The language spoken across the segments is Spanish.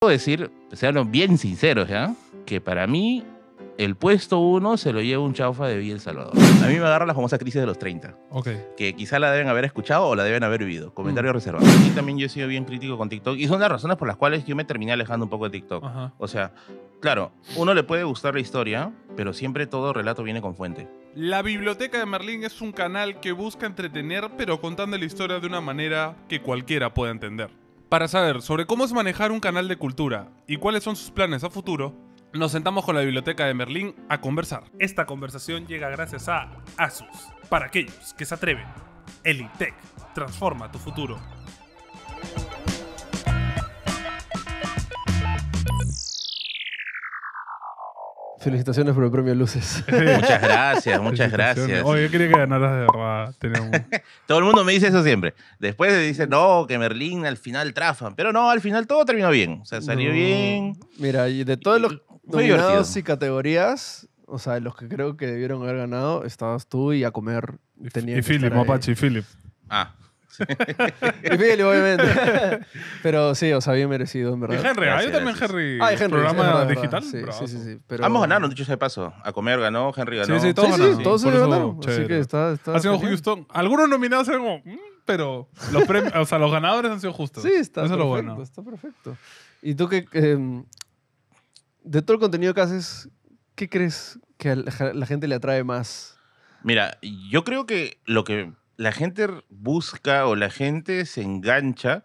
Puedo decir, sean bien sinceros, ¿ya? Que para mí, el puesto uno se lo lleva un chaufa de Villa El Salvador. A mí me agarra la famosa crisis de los 30. Ok. Que quizá la deben haber escuchado o la deben haber vivido. Mm. Comentario reservado. Y también yo he sido bien crítico con TikTok. Y son las razones por las cuales yo me terminé alejando un poco de TikTok. O sea, claro, uno le puede gustar la historia, pero siempre todo relato viene con fuente. La Biblioteca de Merlín es un canal que busca entretener, pero contando la historia de una manera que cualquiera pueda entender. Para saber sobre cómo es manejar un canal de cultura y cuáles son sus planes a futuro, nos sentamos con la Biblioteca de Merlín a conversar. Esta conversación llega gracias a ASUS. Para aquellos que se atreven, Elitec transforma tu futuro. Felicitaciones por el premio Luces. muchas gracias, muchas gracias. Oh, yo quería que ganaras de verdad. todo el mundo me dice eso siempre. Después dice, no, que Merlín al final trafan. Pero no, al final todo terminó bien. O sea, salió bien. Mira, de todos los nominados y categorías, o sea, los que creo que debieron haber ganado, estabas tú y a comer. y Philip, Mapache y Philip. Ah. Billy, obviamente. Pero sí, o sea, bien merecido, en verdad. Y Henry, hay también Henry. Ah, ah Henry. Programa digital. Sí, sí, sí. pero... Ambos ganaron, dicho sea de paso. A comer ganó, Henry ganó. Sí, sí, todos sí, ganaron. todos se ganaron. Así que está. está ha sido Houston. Algunos nominados eran como. Mm", pero los, premios, o sea, los ganadores han sido justos. Sí, está. Eso perfecto, es lo bueno. Está perfecto. ¿Y tú qué. Em, de todo el contenido que haces, ¿qué crees que a la gente le atrae más? Mira, yo creo que lo que la gente busca o la gente se engancha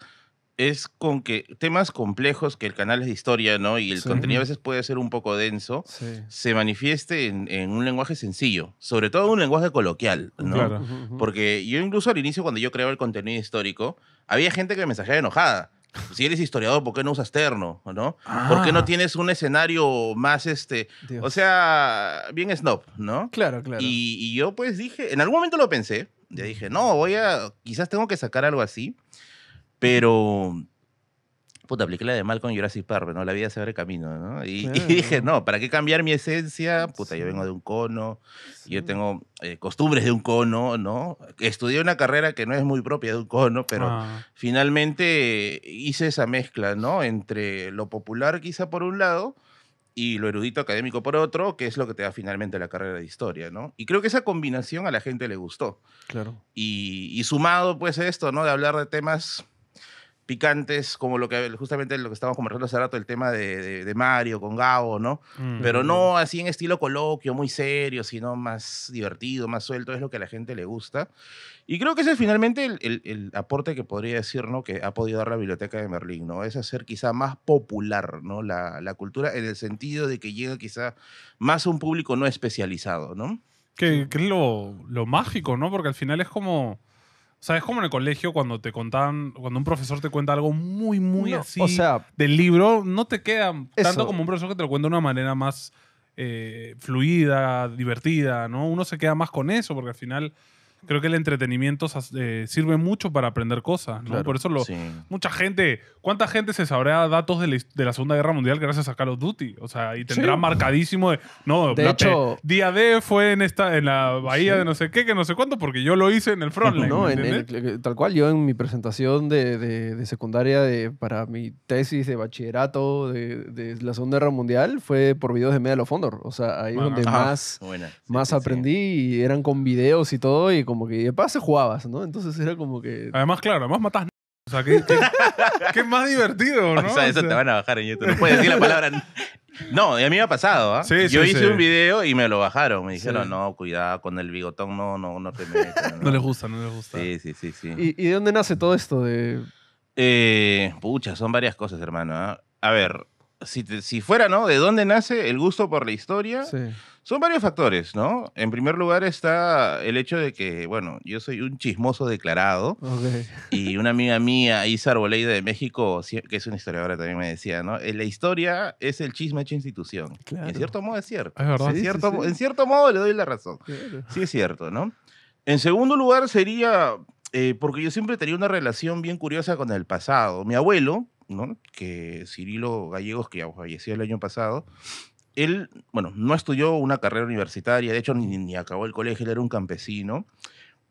es con que temas complejos que el canal es de historia, ¿no? Y el contenido a veces puede ser un poco denso, se manifieste en, un lenguaje sencillo, sobre todo un lenguaje coloquial, ¿no? Porque yo incluso al inicio cuando yo creaba el contenido histórico, había gente que me mensajeaba enojada. Si eres historiador, ¿por qué no usas terno? ¿No? ¿Por qué no ah. tienes un escenario más este? O sea, bien snob, ¿no? Claro, claro. y, yo pues dije, en algún momento lo pensé, ya dije, no, voy a, quizás tengo que sacar algo así, pero puta, pues, apliqué la de Malcolm Jurassic Park, ¿no? La vida se abre camino, ¿no? Y, dije, no, ¿para qué cambiar mi esencia? Puta, yo vengo de un cono, yo tengo eh, costumbres de un cono, ¿no? Estudié una carrera que no es muy propia de un cono, pero ah. finalmente hice esa mezcla, ¿no? Entre lo popular quizá por un lado y lo erudito académico por otro, que es lo que te da finalmente la carrera de historia, ¿no? Y creo que esa combinación a la gente le gustó. Claro. Y, sumado pues esto, ¿no? De hablar de temas picantes, como lo que justamente lo que estábamos conversando hace rato, el tema de, de, Mario con Gabo, ¿no? Pero mm. no así en estilo coloquio, muy serio, sino más divertido, más suelto, es lo que a la gente le gusta. Y creo que ese es finalmente el, el, aporte que podría decir, ¿no? Que ha podido dar la Biblioteca de Merlín, ¿no? Es hacer quizá más popular, ¿no? La, la cultura en el sentido de que llega quizá más a un público no especializado, ¿no? Que, que es lo, lo mágico, ¿no? Porque al final es como o sea, como en el colegio cuando te contaban, cuando un profesor te cuenta algo muy, muy así del libro, no te queda tanto como un profesor que te lo cuenta de una manera más eh, fluida, divertida, ¿no? Uno se queda más con eso porque al final Creo que el entretenimiento eh, sirve mucho para aprender cosas, ¿no? Por eso lo, mucha gente, ¿cuánta gente se sabrá datos de la, Segunda Guerra Mundial gracias a Call of Duty? O sea, y tendrá marcadísimo de, no, de hecho, día D fue en esta en la bahía de no sé qué, que no sé cuánto, porque yo lo hice en el frontline. tal cual, yo en mi presentación de, de, secundaria de, para mi tesis de bachillerato de, la Segunda Guerra Mundial fue por videos de Medal of Honor. O sea, ahí es donde más, más aprendí y eran con videos y todo y como que de pase jugabas, ¿no? Entonces era como que. Además, claro, además matas. O sea, que, es más divertido, ¿no? O sea, eso te van a bajar en YouTube. No puedes decir la palabra. No, y a mí me ha pasado, ¿ah? Sí, Sí, Yo hice un video y me lo bajaron. Me dijeron, no, cuidado con el bigotón, no, no, no te metes. No, les gusta, no les gusta. Sí, sí, sí, sí. ¿Y, de dónde nace todo esto de...? Eh, pucha, son varias cosas, hermano. ¿ah? A ver, si, si fuera, ¿no? ¿De dónde nace el gusto por la historia? Sí son varios factores, ¿no? En primer lugar está el hecho de que, bueno, yo soy un chismoso declarado y una amiga mía, Isa Arboleida de México, que es una historiadora también me decía, ¿no? Eh, la historia es el chisme hecho institución. En cierto modo es cierto. Es en, cierto en, cierto, modo le doy la razón. Sí es cierto, ¿no? En segundo lugar sería, eh, porque yo siempre tenía una relación bien curiosa con el pasado. Mi abuelo, ¿no? Que Cirilo Gallegos, que falleció el año pasado, él, bueno, no estudió una carrera universitaria, de hecho ni, ni acabó el colegio, él era un campesino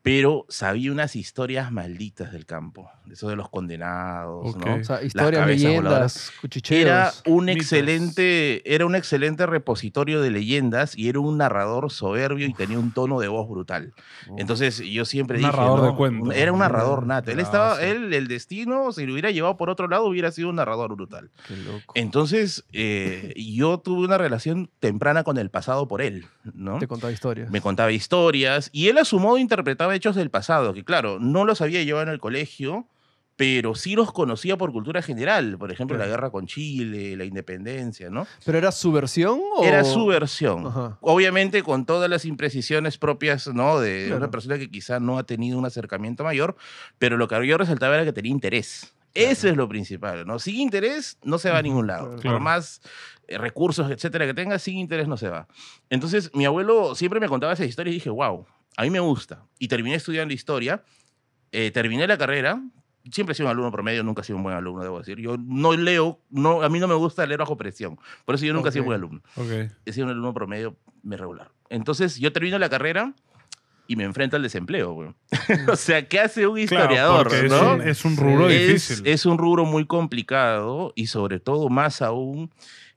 pero sabía unas historias malditas del campo, eso de los condenados, ¿no? O sea, historias, leyendas, Era un excelente, era un excelente repositorio de leyendas y era un narrador soberbio y tenía un tono de voz brutal. Entonces yo siempre dije, narrador de cuentos. Era un narrador mm, nato. Él estaba, él, el destino, si lo hubiera llevado por otro lado, hubiera sido un narrador brutal. Entonces eh, yo tuve una relación temprana con el pasado por él, ¿no? Te contaba historias. Me contaba historias y él a su modo interpretaba hechos del pasado, que claro, no los había llevado en el colegio, pero sí los conocía por cultura general, por ejemplo, la guerra con Chile, la independencia, ¿no? ¿Pero era su versión? Era su versión. Obviamente con todas las imprecisiones propias, ¿no? De una persona que quizá no ha tenido un acercamiento mayor, pero lo que yo resaltaba era que tenía interés. Eso es lo principal, ¿no? Sin interés no se va a ningún lado. Por más eh, recursos, etcétera, que tenga, sin interés no se va. Entonces, mi abuelo siempre me contaba esas historias y dije, wow, a mí me gusta. Y terminé estudiando historia, eh, terminé la carrera, siempre he sido un alumno promedio, nunca he sido un buen alumno, debo decir. Yo no leo, no, a mí no me gusta leer bajo presión. Por eso yo nunca he sido un buen alumno. Okay. He sido un alumno promedio me regular. Entonces, yo termino la carrera y me enfrento al desempleo. o sea, ¿qué hace un historiador? ¿no? es, un, rubro difícil. Es un rubro muy complicado y sobre todo más aún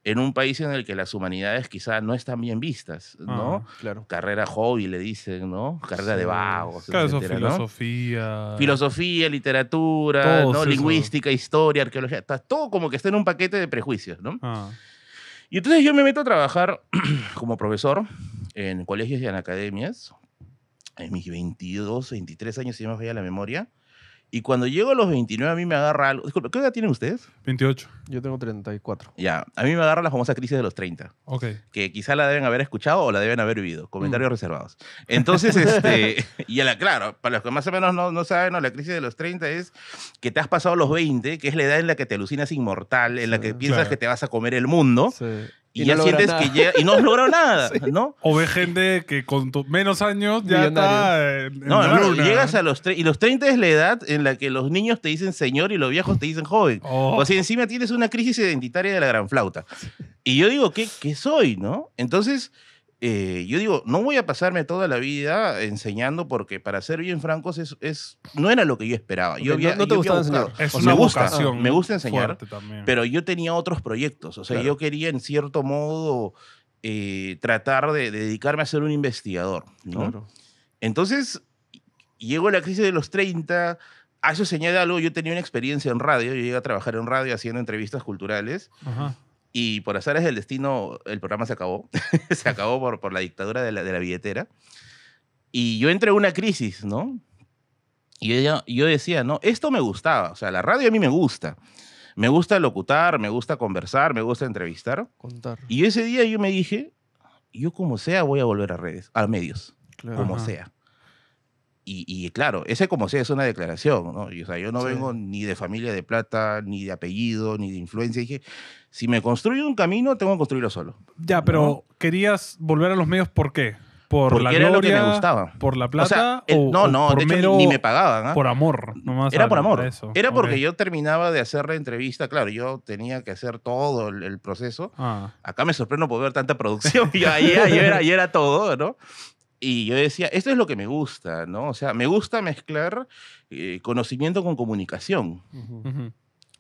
en un país en el que las humanidades quizá no están bien vistas, ¿no? Ah, claro. Carrera hobby, le dicen, ¿no? Carrera de vagos. filosofía. Filosofía, literatura, ¿no? Lingüística, historia, arqueología. Está todo como que está en un paquete de prejuicios, ¿no? Ah. Y entonces yo me meto a trabajar como profesor en colegios y en academias. En mis 22, 23 años, si no me falla la memoria. Y cuando llego a los 29, a mí me agarra algo. ¿qué edad tienen ustedes? 28. Yo tengo 34. Ya, a mí me agarra la famosa crisis de los 30. Ok. Que quizá la deben haber escuchado o la deben haber vivido. Comentarios mm. reservados. Entonces, este. Y a la, claro, para los que más o menos no, saben, la crisis de los 30 es que te has pasado los 20, que es la edad en la que te alucinas inmortal, en la que piensas que te vas a comer el mundo. Sí y, ya sientes que y no has logrado nada, ¿no? O ves gente que con menos años ya está. no, llegas a los y los 30 es la edad en la que los niños te dicen señor y los viejos te dicen joven. Oh. O sea, encima tienes una crisis identitaria de la gran flauta. Y yo digo, ¿qué, qué soy, no? Entonces eh, yo digo, no voy a pasarme toda la vida enseñando porque, para ser bien francos, es, no era lo que yo esperaba. yo no, te gustaba enseñar. me gusta, me gusta enseñar, pero yo tenía otros proyectos. O sea, yo quería, en cierto modo, eh, tratar de, dedicarme a ser un investigador. Entonces, llegó la crisis de los 30, a eso señala algo, yo tenía una experiencia en radio, yo llegué a trabajar en radio haciendo entrevistas culturales. Ajá. Y por es del destino, el programa se acabó. se acabó por, por la dictadura de la, de la billetera. Y yo entré en una crisis, ¿no? Y yo, yo decía, no, esto me gustaba. O sea, la radio a mí me gusta. Me gusta locutar, me gusta conversar, me gusta entrevistar. Contar. Y ese día yo me dije, yo como sea voy a volver a redes, a medios. Claro. Como sea. Y, claro, ese como sea es una declaración, ¿no? Y, o sea, yo no vengo ni de familia de plata, ni de apellido, ni de influencia. Dije, si me construyo un camino, tengo que construirlo solo. Ya, pero querías volver a los medios, ¿por qué? ¿Por Porque la gloria, que me gustaba. ¿Por la plata? O no, no, de hecho, ni, me pagaban. ¿ah? Por amor. Nomás era por amor. Eso. Era porque yo terminaba de hacer la entrevista. Claro, yo tenía que hacer todo el, proceso. Ah. Acá me sorprendo por ver tanta producción. y ahí era todo, ¿no? Y yo decía, esto es lo que me gusta, ¿no? O sea, me gusta mezclar eh, conocimiento con comunicación.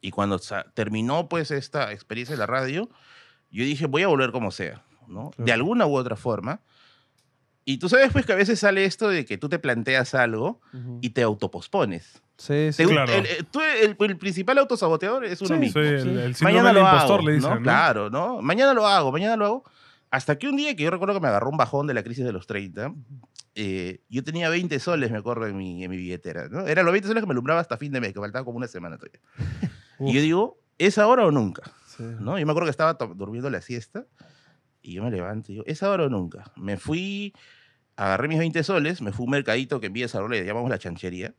Y cuando terminó pues esta experiencia de la radio, yo dije, voy a volver como sea, ¿no? De alguna u otra forma. Y tú sabes pues que a veces sale esto de que tú te planteas algo y te autopospones. Sí, sí, claro. El, eh, tú, el, principal autosaboteador es uno mismo. Sí, el, síndrome impostor le dicen, Claro, ¿no? Mañana lo hago, mañana lo hago hasta que un día que yo recuerdo que me agarró un bajón de la crisis de los 30, eh, yo tenía 20 soles, me acuerdo, en mi, billetera. ¿no? Eran los 20 soles que me alumbraba hasta fin de mes, que faltaba como una semana todavía. Y yo digo, ¿es ahora o nunca? ¿No? Yo me acuerdo que estaba durmiendo la siesta y yo me levanto y digo, ¿es ahora o nunca? Me fui, agarré mis 20 soles, me fui a un mercadito que en rola, le llamamos la chanchería,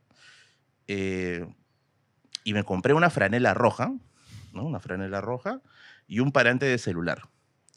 eh, y me compré una franela roja, ¿no? Una franela roja y un parante de celular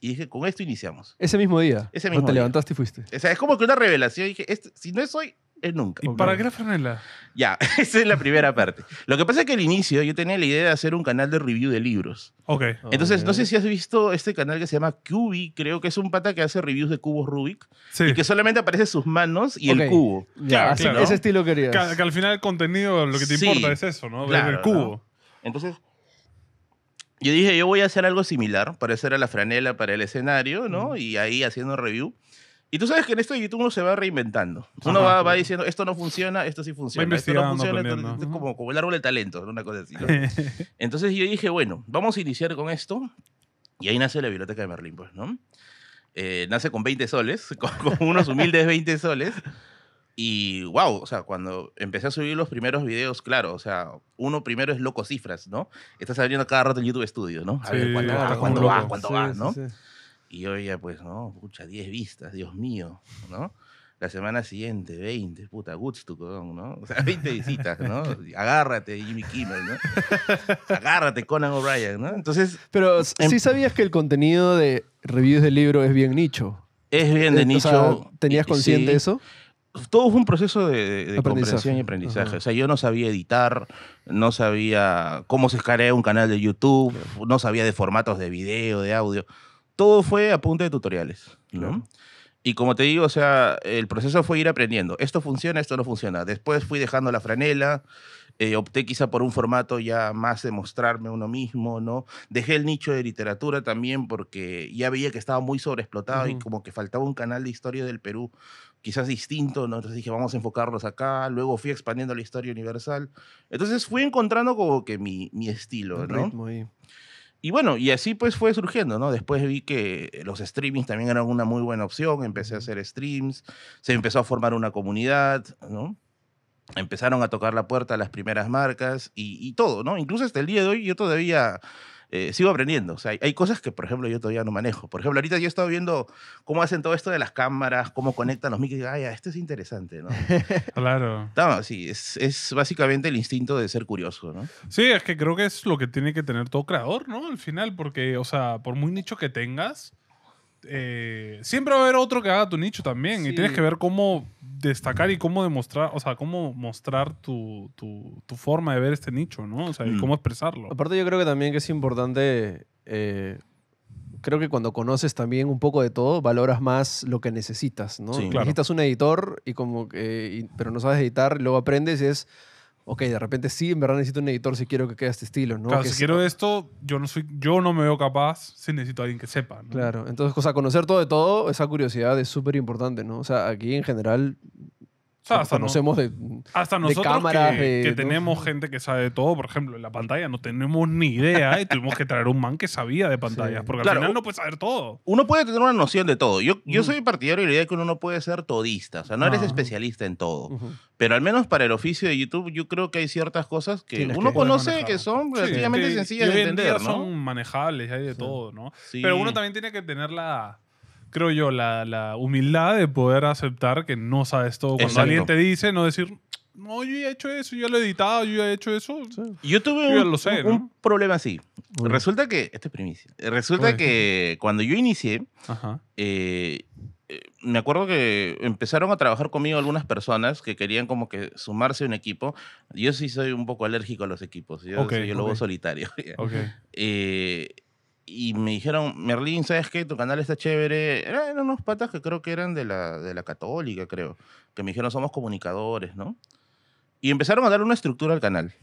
y dije, con esto iniciamos. Ese mismo día. Ese te levantaste y fuiste. O sea, es como que una revelación. Dije, este, si no es hoy, es nunca. ¿Y para qué la Ya, esa es la primera parte. Lo que pasa es que al inicio yo tenía la idea de hacer un canal de review de libros. Ok. Entonces, no sé si has visto este canal que se llama Cubi, creo que es un pata que hace reviews de cubos Rubik. Sí. Y que solamente aparece sus manos y el cubo. Ya, ese estilo querías. Que, al final el contenido, lo que te importa es eso, ¿no? el cubo. Entonces, yo dije, yo voy a hacer algo similar, para hacer a la franela para el escenario, ¿no? Y ahí haciendo review. Y tú sabes que en esto de YouTube uno se va reinventando. Uno va, va, diciendo, esto no funciona, esto sí funciona, esto no funciona, como, como, el árbol del talento, una cosa así. Entonces yo dije, bueno, vamos a iniciar con esto. Y ahí nace la Biblioteca de Merlin, pues, ¿no? Eh, nace con 20 soles, con, con unos humildes 20 soles. Y wow, o sea, cuando empecé a subir los primeros videos, claro, o sea, uno primero es loco cifras, ¿no? Estás abriendo cada rato el YouTube Studio, ¿no? A ver cuánto va, cuánto va, ¿no? y hoy ya, pues, no, pucha, 10 vistas, Dios mío, ¿no? La semana siguiente, 20, puta, tu, ¿no? O sea, 20 visitas, ¿no? Agárrate, Jimmy Kimmel, ¿no? Agárrate, Conan O'Brien, ¿no? Entonces. Pero em sí sabías que el contenido de reviews del libro es bien nicho. Es bien de eh, nicho. ¿Tenías consciente eso? Pues, todo fue un proceso de, de comprensión y aprendizaje. O sea, yo no sabía editar, no sabía cómo se escalea un canal de YouTube, no sabía de formatos de video, de audio. Todo fue a punta de tutoriales. Y como te digo, o sea, el proceso fue ir aprendiendo. Esto funciona, esto no funciona. Después fui dejando la franela. Eh, opté quizá por un formato ya más de mostrarme uno mismo, ¿no? Dejé el nicho de literatura también porque ya veía que estaba muy sobreexplotado y como que faltaba un canal de historia del Perú quizás distinto, nosotros dije, vamos a enfocarlos acá, luego fui expandiendo la historia universal, entonces fui encontrando como que mi, mi estilo, ¿no? y... bueno, y así pues fue surgiendo, ¿no? Después vi que los streamings también eran una muy buena opción, empecé a hacer streams, se empezó a formar una comunidad, ¿no? Empezaron a tocar la puerta las primeras marcas y, y todo, ¿no? Incluso hasta el día de hoy yo todavía eh, sigo aprendiendo. O sea, hay, cosas que, por ejemplo, yo todavía no manejo. Por ejemplo, ahorita yo he estado viendo cómo hacen todo esto de las cámaras, cómo conectan los micros. Ay, esto es interesante, ¿no? claro. No, sí, es, es, básicamente el instinto de ser curioso, ¿no? Sí, es que creo que es lo que tiene que tener todo creador, ¿no? Al final, porque, o sea, por muy nicho que tengas, eh, siempre va a haber otro que haga tu nicho también. Y tienes que ver cómo destacar y cómo demostrar, o sea, cómo mostrar tu, forma de ver este nicho, ¿no? O sea, y mm. cómo expresarlo. Aparte, yo creo que también que es importante. Eh, creo que cuando conoces también un poco de todo, valoras más lo que necesitas, ¿no? Sí, Necesitas un editor, y como, pero no sabes editar, luego aprendes, y es ok, de repente sí, en verdad necesito un editor si quiero que quede este estilo, ¿no? Claro, si quiero esto, yo no, soy, yo no me veo capaz si necesito a alguien que sepa, ¿no? Claro, entonces, cosa conocer todo de todo, esa curiosidad es súper importante, ¿no? O sea, aquí en general hasta conocemos de, hasta nosotros Que, tenemos gente que sabe de todo, por ejemplo, en la pantalla no tenemos ni idea y ¿eh? tuvimos que traer un man que sabía de pantallas, porque claro, al final no saber todo. Uno puede tener una noción de todo. Yo, yo mm. soy partidario de la idea de que uno no puede ser todista, o sea, no eres ah. especialista en todo. Pero al menos para el oficio de YouTube, yo creo que hay ciertas cosas que uno conoce que son relativamente sencillas de entender. ¿no? Son manejables, hay de todo, ¿no? Pero uno también tiene que tener la creo yo, la, la humildad de poder aceptar que no sabes todo. Cuando alguien te dice, no decir, no, yo ya he hecho eso, yo lo he editado, yo ya he hecho eso. Yo tuve un, un, problema así. Resulta que, este es primicia, resulta que cuando yo inicié, eh, eh, me acuerdo que empezaron a trabajar conmigo algunas personas que querían como que sumarse a un equipo. Yo sí soy un poco alérgico a los equipos, yo okay, soy lobo solitario. Okay. Eh, y me dijeron, Merlín, ¿sabes qué? Tu canal está chévere. Eh, eran unos patas que creo que eran de la, de la católica, creo. Que me dijeron, somos comunicadores, ¿no? Y empezaron a dar una estructura al canal.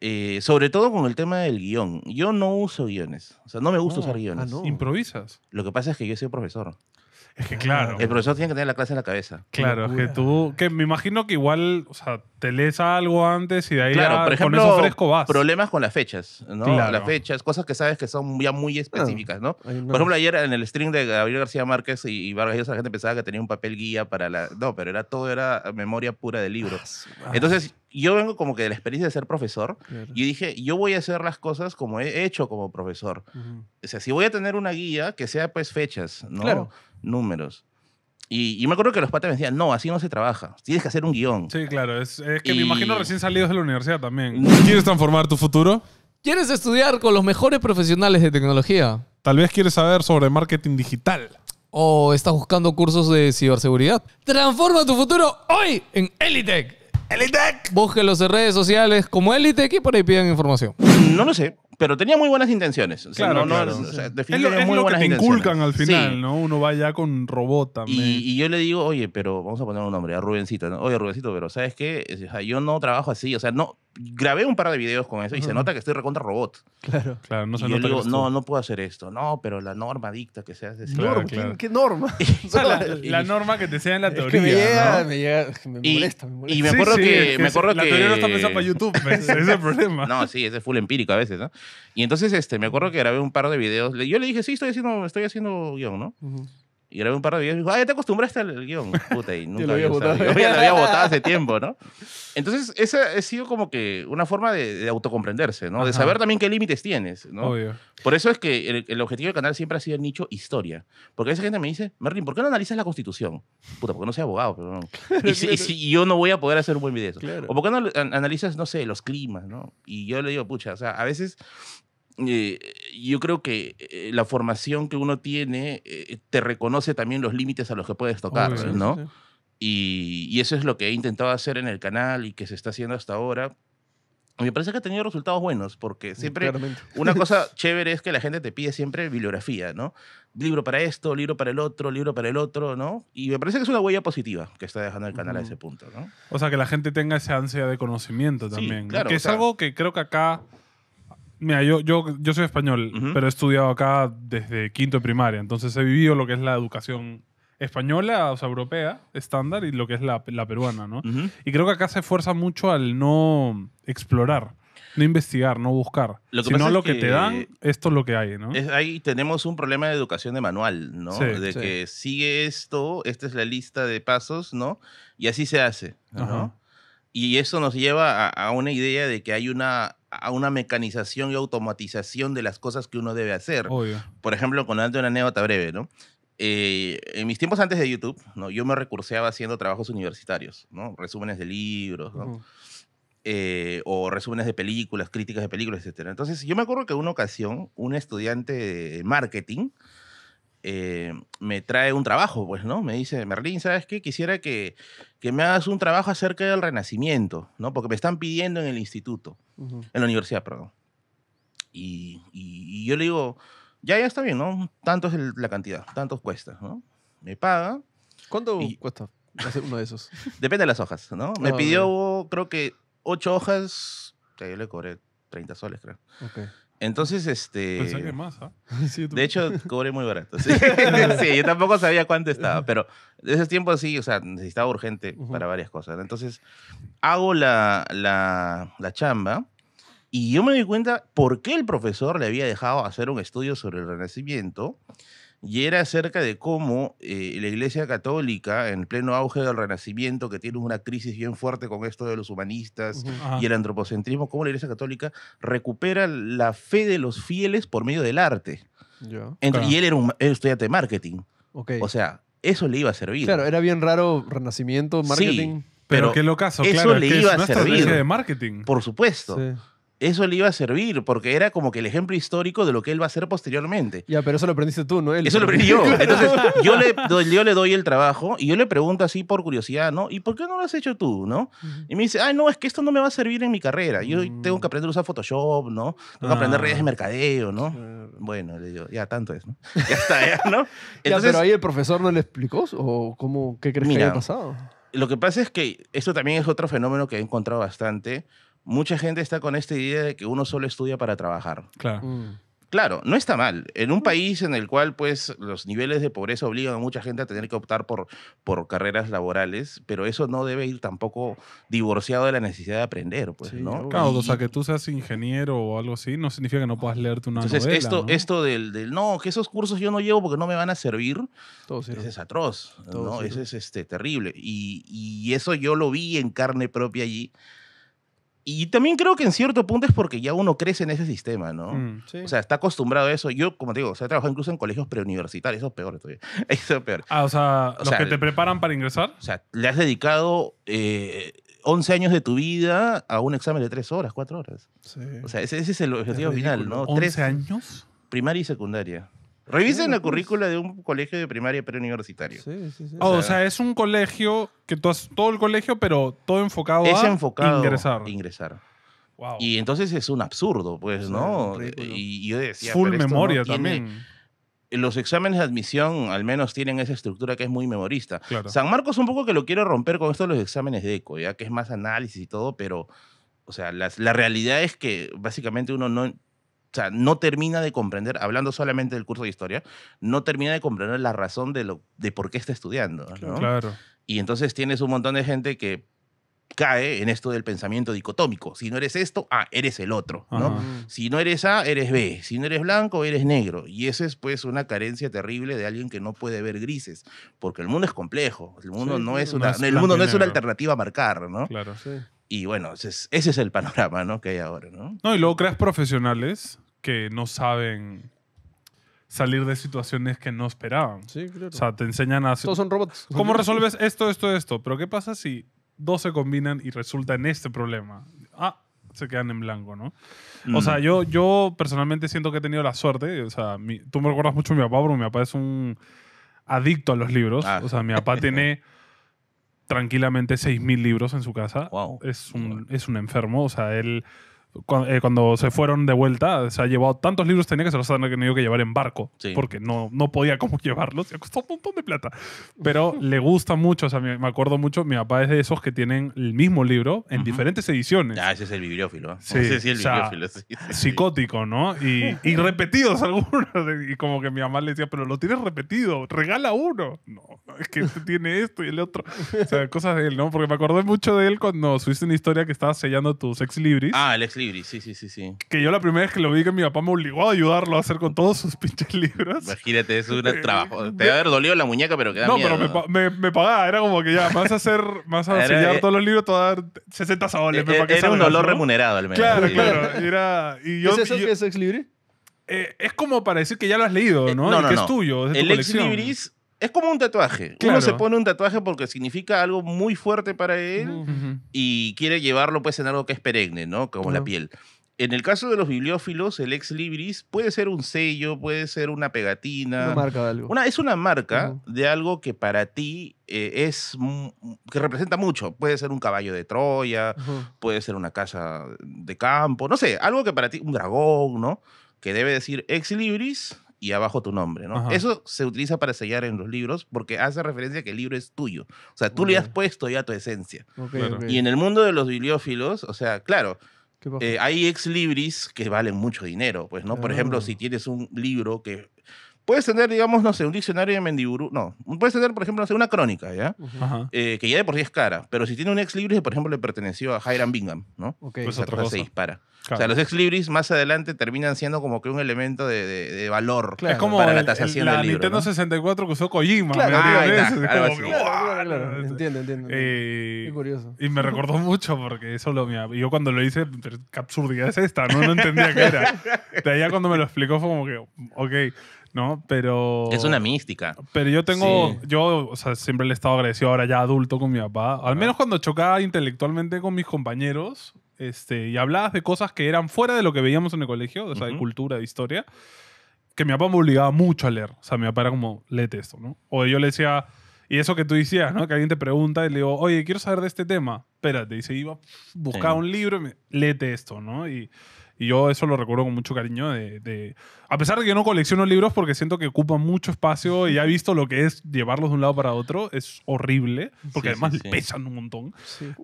Eh, sobre todo con el tema del guión. Yo no uso guiones. O sea, no me gusta usar ah, ah, guiones. ¿Improvisas? Lo que pasa es que yo soy profesor. Es que ah. claro. El profesor tiene que tener la clase en la cabeza. Claro, es que tú, que me imagino que igual, o sea, te lees algo antes y de ahí claro, por ejemplo, con eso fresco vas. Problemas con las fechas, ¿no? Las fechas, cosas que sabes que son ya muy ah, específicas, ¿no? Por ejemplo, ayer en el stream de Gabriel García Márquez y, Vargas Llosa, la gente pensaba que tenía un papel guía para la. No, pero era todo era memoria pura de libros ah, Entonces, yo vengo como que de la experiencia de ser profesor y dije, yo voy a hacer las cosas como he hecho como profesor. O sea, si voy a tener una guía, que sea pues fechas, ¿no? Números. Y, me acuerdo que los padres me decían, no, así no se trabaja, tienes que hacer un guión. Sí, claro, es, que me imagino recién salidos de la universidad también. ¿Quieres transformar tu futuro? ¿Quieres estudiar con los mejores profesionales de tecnología? Tal vez quieres saber sobre marketing digital. ¿O estás buscando cursos de ciberseguridad? Transforma tu futuro hoy en Elitech. Elitec. Búsquenlos en redes sociales como Elitec y por ahí piden información. No lo sé pero tenía muy buenas intenciones. claro, claro. lo, que inculcan al final, ¿no? Uno va ya con robot también. Y, yo le digo, oye, pero vamos a poner un nombre, a Rubencito. ¿no? Oye, Rubensito, pero ¿sabes qué? yo no trabajo así. O sea, no. Grabé un par de videos con eso y se nota que estoy recontra robot. Claro, claro. No se y yo digo, no, no puedo hacer esto. No, pero la norma dicta que seas así. ¿Qué, norma? la, norma que te sea en la teoría. Es me llega, me llega, me molesta, y, me molesta. Y me acuerdo que, me acuerdo La teoría no está pensada para YouTube, ese es el problema. No, sí, ese es full empírico a veces, ¿no? Y entonces este, me acuerdo que grabé un par de videos. Yo le dije, sí, estoy haciendo, estoy haciendo guión, ¿no? Y grabé un par de videos y dijo, ah, ya te acostumbraste al guión. Puta, y nunca había votado Yo ya lo había votado hace tiempo, ¿no? Entonces, esa ha sido como que una forma de, autocomprenderse, ¿no? De saber también qué límites tienes, ¿no? Obvio. Por eso es que el, objetivo del canal siempre ha sido el nicho historia. Porque esa gente me dice, Merlin, ¿por qué no analizas la Constitución? Puta, porque no soy abogado, pero no. y, si, y, yo no voy a poder hacer un buen video. Claro. O ¿por qué no analizas, no sé, los climas, ¿no? Y yo le digo, pucha, o sea, a veces eh, yo creo que eh, la formación que uno tiene eh, te reconoce también los límites a los que puedes tocar, ¿no? Y, eso es lo que he intentado hacer en el canal y que se está haciendo hasta ahora. Me parece que ha tenido resultados buenos, porque mm, siempre una cosa chévere es que la gente te pide siempre bibliografía, ¿no? Libro para esto, libro para el otro, libro para el otro, ¿no? Y me parece que es una huella positiva que está dejando el canal a mm. ese punto, ¿no? O sea, que la gente tenga esa ansia de conocimiento también, claro, que es algo que creo que acá Mira, yo, yo, yo soy español, pero he estudiado acá desde quinto de primaria, entonces he vivido lo que es la educación española, o sea, europea, estándar, y lo que es la, la peruana, ¿no? Y creo que acá se esfuerza mucho al no explorar, no investigar, no buscar. Lo que sino lo que, te dan, esto es lo que hay, ¿no? ahí tenemos un problema de educación de manual, ¿no? de que sigue esto, esta es la lista de pasos, ¿no? Y así se hace, ¿no? Y eso nos lleva a, una idea de que hay una a una mecanización y automatización de las cosas que uno debe hacer. Por ejemplo, con una anécdota breve, ¿no? Eh, en mis tiempos antes de YouTube, ¿no? yo me recurseaba haciendo trabajos universitarios, ¿no? resúmenes de libros, ¿no? Eh, o resúmenes de películas, críticas de películas, etc. Entonces, yo me acuerdo que una ocasión, un estudiante de marketing eh, me trae un trabajo, pues, ¿no? Me dice, Merlín, ¿sabes qué? Quisiera que, que, me hagas un trabajo acerca del renacimiento, ¿no? Porque me están pidiendo en el instituto, en la universidad, perdón. Y, y, yo le digo, ya, ya está bien, ¿no? Tanto es la cantidad, tantos cuesta, ¿no? Me paga. ¿Cuánto cuesta hacer uno de esos? Depende de las hojas, ¿no? Me ah, pidió, creo que, ocho hojas, que yo le cobré 30 soles, creo. Okay. Entonces, este. ¿ah? De hecho, cobré muy barato. ¿sí? yo tampoco sabía cuánto estaba, pero de ese tiempo sí, o sea, necesitaba urgente para varias cosas. Entonces, hago la, la, la chamba y yo me di cuenta por qué el profesor le había dejado hacer un estudio sobre el Renacimiento y era acerca de cómo eh, la Iglesia Católica, en pleno auge del Renacimiento, que tiene una crisis bien fuerte con esto de los humanistas y el antropocentrismo, cómo la Iglesia Católica recupera la fe de los fieles por medio del arte. Y él era un estudiante de marketing. O sea, eso le iba a servir. Claro, era bien raro Renacimiento, marketing. Sí, pero, qué lo eso claro, le iba a servir. de marketing. Por supuesto. Sí eso le iba a servir, porque era como que el ejemplo histórico de lo que él va a hacer posteriormente. Ya, pero eso lo aprendiste tú, ¿no? Eso lo aprendí yo. Entonces, yo le, doy, el trabajo y yo le pregunto así por curiosidad, ¿no? ¿Y por qué no lo has hecho tú, no? Y me dice, ay, no, es que esto no me va a servir en mi carrera. Yo mm. tengo que aprender a usar Photoshop, ¿no? Tengo que aprender redes de ah. mercadeo, ¿no? Bueno, le digo, ya tanto es, ¿no? Ya está, ya, ¿no? Entonces, pero ahí el profesor no le explicó, ¿o cómo, qué crees que haya pasado? Lo que pasa es que esto también es otro fenómeno que he encontrado bastante mucha gente está con esta idea de que uno solo estudia para trabajar. Claro. Mm. Claro, no está mal. En un mm. país en el cual pues, los niveles de pobreza obligan a mucha gente a tener que optar por, por carreras laborales, pero eso no debe ir tampoco divorciado de la necesidad de aprender, pues, ¿no? Claro, o sea, que tú seas ingeniero o algo así no significa que no puedas leerte una entonces, esto, esto del, del, no, que esos cursos yo no llevo porque no me van a servir, Todo es atroz, eso ¿no? es este, terrible. Y, y eso yo lo vi en carne propia allí y también creo que en cierto punto es porque ya uno crece en ese sistema, ¿no? Mm, o sea, está acostumbrado a eso. Yo, como te digo, he trabajado incluso en colegios preuniversitarios, eso es peor todavía. Eso es peor. Ah, o sea, los que te preparan para ingresar. O sea, le has dedicado 11 eh, años de tu vida a un examen de 3 horas, 4 horas. O sea, ese, es el objetivo final, ¿no? ¿11 años? Primaria y secundaria. Revisen la currícula de un colegio de primaria preuniversitario. Sí, sí, sí. Oh, o, sea, es un colegio que todo el colegio, pero todo enfocado es a enfocado ingresar. ingresar. Y entonces es un absurdo, pues, ¿no? Y yo decía. Full memoria también. los exámenes de admisión al menos tienen esa estructura que es muy memorista. San Marcos un poco que lo quiero romper con esto de los exámenes de ECO, ya que es más análisis y todo, pero, o sea, la realidad es que básicamente uno no, o sea, no termina de comprender, hablando solamente del curso de historia, no termina de comprender la razón de, lo, de por qué está estudiando. Claro. Y entonces tienes un montón de gente que cae en esto del pensamiento dicotómico. Si no eres esto, ah, eres el otro. Mm. Si no eres A, eres B. Si no eres blanco, eres negro. Y esa es pues una carencia terrible de alguien que no puede ver grises, porque el mundo es complejo. El mundo no es una, el mundo no es una alternativa a marcar, ¿no? Claro, sí. Y bueno, ese es, ese es el panorama ¿no? que hay ahora, ¿no? No, y luego creas profesionales que no saben salir de situaciones que no esperaban. Sí, claro. O sea, te enseñan a... Todos son robots. ¿Cómo resuelves esto, esto, esto? Pero ¿qué pasa si dos se combinan y resulta en este problema? Ah, se quedan en blanco, ¿no? O sea, mm. yo, yo personalmente siento que he tenido la suerte. O sea, tú me recuerdas mucho a mi papá, porque mi papá es un adicto a los libros. Ah. O sea, mi papá tiene tranquilamente 6.000 libros en su casa. Es un, es un enfermo. O sea, él eh, cuando, se fueron de vuelta, se ha llevado tantos libros, tenía que se los han tenido que llevar en barco, porque no, no podía como llevarlos, ha costado un montón de plata. Pero le gusta mucho, o sea, me, acuerdo mucho, mi papá es de esos que tienen el mismo libro en diferentes ediciones. Ah, ese es el bibliófilo. Sí, sí el bibliófilo. psicótico, ¿no? Y, y repetidos algunos. Y como que mi mamá le decía, pero lo tienes repetido, regala uno. No, es que este tiene esto y el otro. O sea, cosas de él, ¿no? Porque me acordé mucho de él cuando subiste una historia que estabas sellando tus ex libris. Ah, el ex libris sí, sí, sí, sí. Que yo la primera vez que lo vi que mi papá me obligó a ayudarlo a hacer con todos sus pinches libros. Imagínate, es un eh, trabajo. Te va a haber dolido la muñeca, pero queda No, miedo, pero Me, me, pagaba. Era como que ya, vas a hacer, más a e- todos los libros, te a dar 60 soles. E- era un dolor remunerado al menos. Claro, claro. Era, ¿Es eso que es Ex Libri? Eh, es como para decir que ya lo has leído, eh, ¿no? que es tuyo, es el tu Ex Libris es como un tatuaje. Uno se pone un tatuaje porque significa algo muy fuerte para él y quiere llevarlo pues en algo que es perenne, ¿no? Como la piel. En el caso de los bibliófilos, el ex libris puede ser un sello, puede ser una pegatina. Una marca de algo. es una marca de algo que para ti eh, es que representa mucho. Puede ser un caballo de Troya, puede ser una casa de campo, no sé, algo que para ti, un dragón, ¿no? Que debe decir ex libris y abajo tu nombre, ¿no? Eso se utiliza para sellar en los libros porque hace referencia a que el libro es tuyo. O sea, tú le has puesto ya tu esencia. Y en el mundo de los bibliófilos, o sea, claro, eh, hay ex libris que valen mucho dinero, pues, ¿no? Por ejemplo, ah. si tienes un libro que Puedes tener, digamos, no sé, un diccionario de Mendiburu. No, puedes tener, por ejemplo, no sé, una crónica, ¿ya? Eh, que ya de por sí es cara. Pero si tiene un ex libris, por ejemplo, le perteneció a Hiram Bingham, ¿no? Ok, Pues otra cosa. se dispara. O sea, los ex libris más adelante terminan siendo como que un elemento de, de, valor para la tasación del libro. La Nintendo 64 que usó Kojima. Claro, ah, claro, este, Entiendo, entiendo. Eh, Qué curioso. Y me recordó mucho porque eso lo mía. Yo cuando lo hice, ¿qué absurdidad es esta? No, no entendía qué era. De allá cuando me lo explicó fue como que, ok. ¿no? Pero... Es una mística. Pero yo tengo, yo, o sea, siempre le he estado agradecido ahora ya adulto con mi papá, al menos cuando chocaba intelectualmente con mis compañeros, este, y hablabas de cosas que eran fuera de lo que veíamos en el colegio, o sea, de cultura, de historia, que mi papá me obligaba mucho a leer. O sea, mi papá era como, léete esto, ¿no? O yo le decía, y eso que tú decías, ¿no? Que alguien te pregunta y le digo, oye, quiero saber de este tema. Espérate. Y se iba, buscaba buscar un libro y me, léete esto, ¿no? Y y yo eso lo recuerdo con mucho cariño. De, a pesar de que no colecciono libros porque siento que ocupan mucho espacio y he visto lo que es llevarlos de un lado para otro, es horrible, porque además pesan un montón.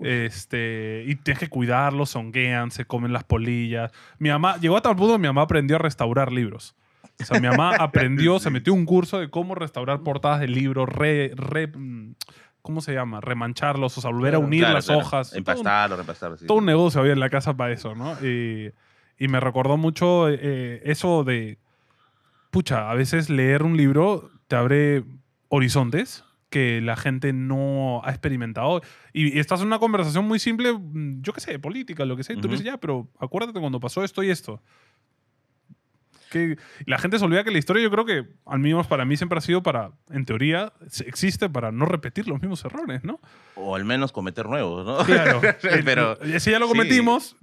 este, y tienes que cuidarlos, songuean, se comen las polillas. Mi mamá, llegó a tal punto que mi mamá aprendió a restaurar libros. O sea, mi mamá aprendió, se metió un curso de cómo restaurar portadas de libros, re, re, mm, ¿cómo se llama? Remancharlos, o sea, volver a unir las hojas. Empastarlos, Todo un negocio había en la casa para eso, ¿no? Y, y me recordó mucho eh, eh, eso de, pucha, a veces leer un libro te abre horizontes que la gente no ha experimentado. Y, estás en una conversación muy simple, mm, yo qué sé, política, lo que sea, y tú dices, ya, pero acuérdate cuando pasó esto y esto que la gente se olvida que la historia, yo creo que, al menos para mí, siempre ha sido para, en teoría, existe para no repetir los mismos errores, ¿no? O al menos cometer nuevos, ¿no? Claro. Eh, pero, eh, si ya lo cometimos,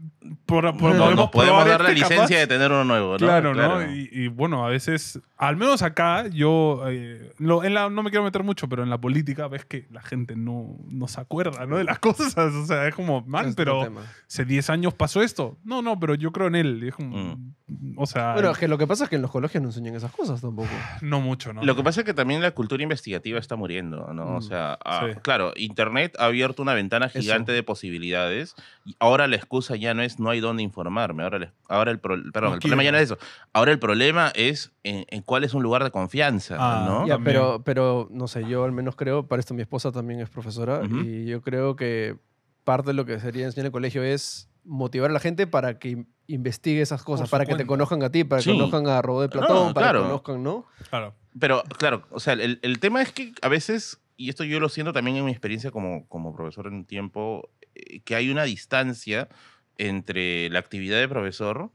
por, no, podemos, podemos dar la este licencia de tener uno nuevo, ¿no? Claro, ¿no? Y, bueno, a veces, al menos acá, yo eh, no me quiero meter mucho, pero en la política ves que la gente no, no se acuerda, ¿no? De las cosas. O sea, es como, man, pero hace 10 años pasó esto. No, no, pero yo creo en él. Es como, mm. O sea. Bueno, es que lo lo que pasa es que en los colegios no enseñan esas cosas tampoco. No mucho, ¿no? Lo que pasa es que también la cultura investigativa está muriendo, ¿no? o mm, sea, ah, claro, Internet ha abierto una ventana gigante de posibilidades. Y ahora la excusa ya no es no hay dónde informarme. Ahora, el, ahora el, problema ya no es eso. Ahora el problema es en, cuál es un lugar de confianza, ah, ¿no? Ya, pero, pero, no sé, yo al menos creo, para esto mi esposa también es profesora, y yo creo que parte de lo que sería enseñar en el colegio es motivar a la gente para que investigue esas cosas, para que te conozcan a ti, para que conozcan a Robo de Platón, para que conozcan, ¿no? Claro. Pero claro, o sea, el, tema es que a veces, y esto yo lo siento también en mi experiencia como, como profesor en un tiempo, eh, que hay una distancia entre la actividad de profesor,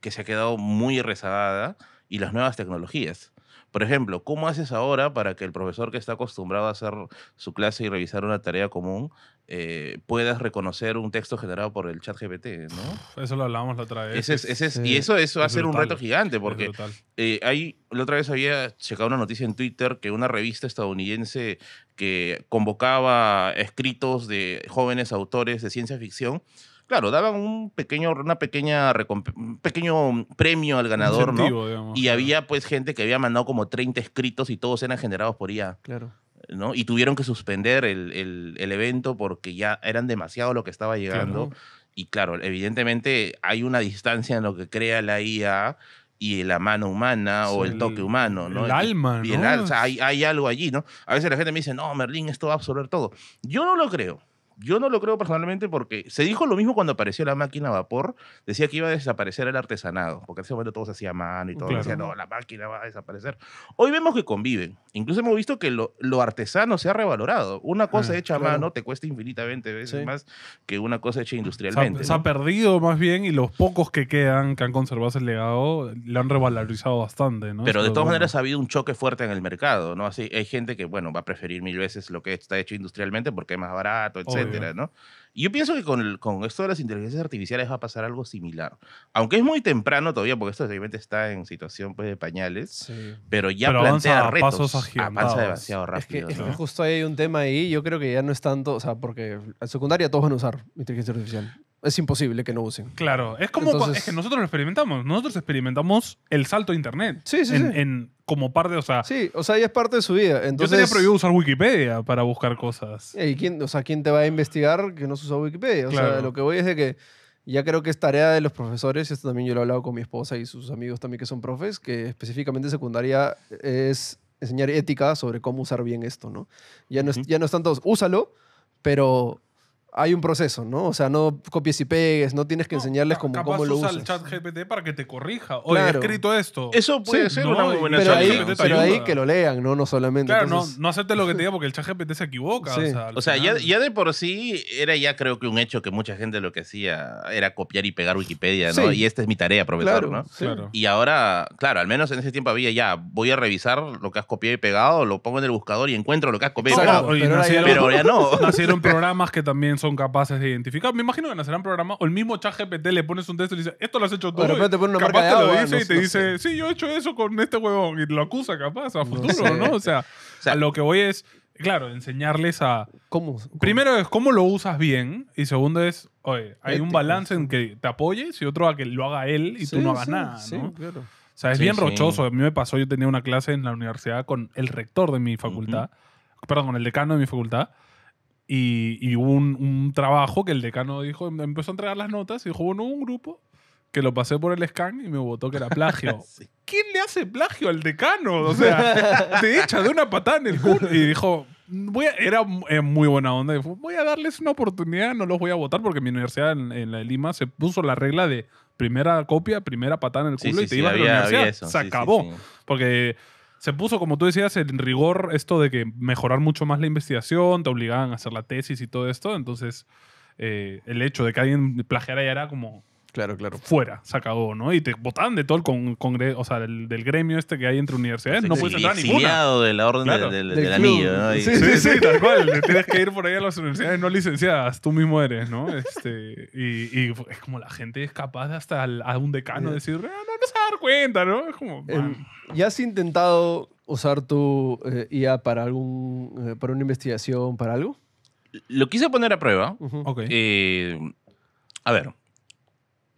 que se ha quedado muy rezagada, y las nuevas tecnologías. Por ejemplo, ¿cómo haces ahora para que el profesor que está acostumbrado a hacer su clase y revisar una tarea común eh, puedas reconocer un texto generado por el chat GPT? ¿no? Eso lo hablábamos la otra vez. Y eso, eso va a ser un reto gigante porque eh, la otra vez había checado una noticia en Twitter que una revista estadounidense que convocaba escritos de jóvenes autores de ciencia ficción, Claro, daban un pequeño, una pequeña pequeño premio al ganador, y había pues gente que había mandado como 30 escritos y todos eran generados por IA. Claro. ¿no? Y tuvieron que suspender el, evento porque ya eran demasiado lo que estaba llegando. Y claro, evidentemente hay una distancia en lo que crea la IA y la mano humana o el, toque humano, ¿no? El alma, y ¿no? hay, hay algo allí, ¿no? A veces la gente me dice, no, Merlín, esto va a absorber todo. Yo no lo creo. Yo no lo creo personalmente porque se dijo lo mismo cuando apareció la máquina a vapor. Decía que iba a desaparecer el artesanado, porque en ese momento todo se hacía a mano y todo. Decía, no, la máquina va a desaparecer. Hoy vemos que conviven. Incluso hemos visto que lo, artesano se ha revalorado. Una cosa ah, hecha a mano te cuesta infinitamente veces más que una cosa hecha industrialmente. Se ha, perdido más bien y los pocos que quedan que han conservado ese legado lo han revalorizado bastante. Pero de todas maneras ha habido un choque fuerte en el mercado. ¿no? Así, hay gente que bueno, va a preferir mil veces lo que está hecho industrialmente porque es más barato, etc. Yo pienso que con, el, con esto de las inteligencias artificiales va a pasar algo similar. Aunque es muy temprano todavía, porque esto obviamente está en situación pues, de pañales, pero ya plantea retos. avanza demasiado rápido. es que justo ahí hay un tema ahí, yo creo que ya no es tanto, o sea, porque en secundaria todos van a usar inteligencia artificial es imposible que no usen. Claro, es como es que nosotros lo experimentamos. Nosotros experimentamos el salto a internet. Sí, sí, en, sí. En, como parte, o sea. Sí, o sea, ya es parte de su vida. Entonces, yo tenía prohibido usar Wikipedia para buscar cosas. ¿Y quién, o sea, quién te va a investigar que no se usa Wikipedia? O sea, lo que voy es de que ya creo que es tarea de los profesores, y esto también yo lo he hablado con mi esposa y sus amigos también que son profes, que específicamente secundaria es enseñar ética sobre cómo usar bien esto, ¿no? Ya no ya no es tanto, úsalo, pero hay un proceso, ¿no? O sea, no copies y pegues, no tienes que enseñarles cómo, cómo lo usas. usa el chat GPT para que te corrija. Oye, he escrito esto. Eso puede ser una muy buena Pero, ahí, pero ahí que lo lean, ¿no? No solamente. Claro, no, no aceptes lo que te diga porque el chat GPT se equivoca. O sea, ya, de por sí era ya creo que un hecho que mucha gente lo que hacía era copiar y pegar Wikipedia, ¿no? Y esta es mi tarea, profesor, ¿no? Claro. Y ahora, claro, al menos en ese tiempo había ya, voy a revisar lo que has copiado y pegado, lo pongo en el buscador y encuentro lo que has copiado y pegado. Pero, ya no. Nacieron programas que también son capaces de identificar. Me imagino que nacerán programa O el mismo chat GPT le pones un texto y le dice, esto lo has hecho tú. una capaz te dice y te dice, sí, yo he hecho eso con este huevón. Y lo acusa capaz a futuro, ¿no? O, sea, o sea, a lo que voy es, claro, enseñarles a... ¿Cómo? Primero es cómo lo usas bien. Y segundo es, oye, hay un balance en que te apoyes y otro a que lo haga él y tú no hagas nada, ¿no? O sea, es bien rochoso. A mí me pasó, yo tenía una clase en la universidad con el rector de mi facultad, perdón, con el decano de mi facultad, y, hubo un, trabajo que el decano dijo, em, empezó a entregar las notas y dijo, bueno, un grupo que lo pasé por el scan y me votó que era plagio. ¿Quién le hace plagio al decano? O sea, te echa de una patada en el culo. Y dijo, era eh, muy buena onda. Dijo, voy a darles una oportunidad, no los voy a votar porque mi universidad en, la de Lima se puso la regla de primera copia, primera patada en el culo y te iba a la universidad. Se acabó. Porque se puso, como tú decías, en rigor esto de que mejorar mucho más la investigación, te obligaban a hacer la tesis y todo esto. Entonces, eh, el hecho de que alguien plagiara ya era como Claro, claro. Fuera, se acabó, ¿no? Y te votaban de todo el con, o sea, del, gremio este que hay entre universidades. no puedes entrar a ninguna. de la orden del, anillo, ¿no? Sí, sí, sí, tal cual. tienes que ir por ahí a las universidades no licenciadas. Tú mismo eres, ¿no? Este, y, y es como la gente es capaz de hasta a un decano eh. decir, ah, no, no se va a dar cuenta, ¿no? Es como. Eh, ¿Ya has intentado usar tu eh, IA para, algún, para una investigación, para algo? Lo quise poner a prueba. a ver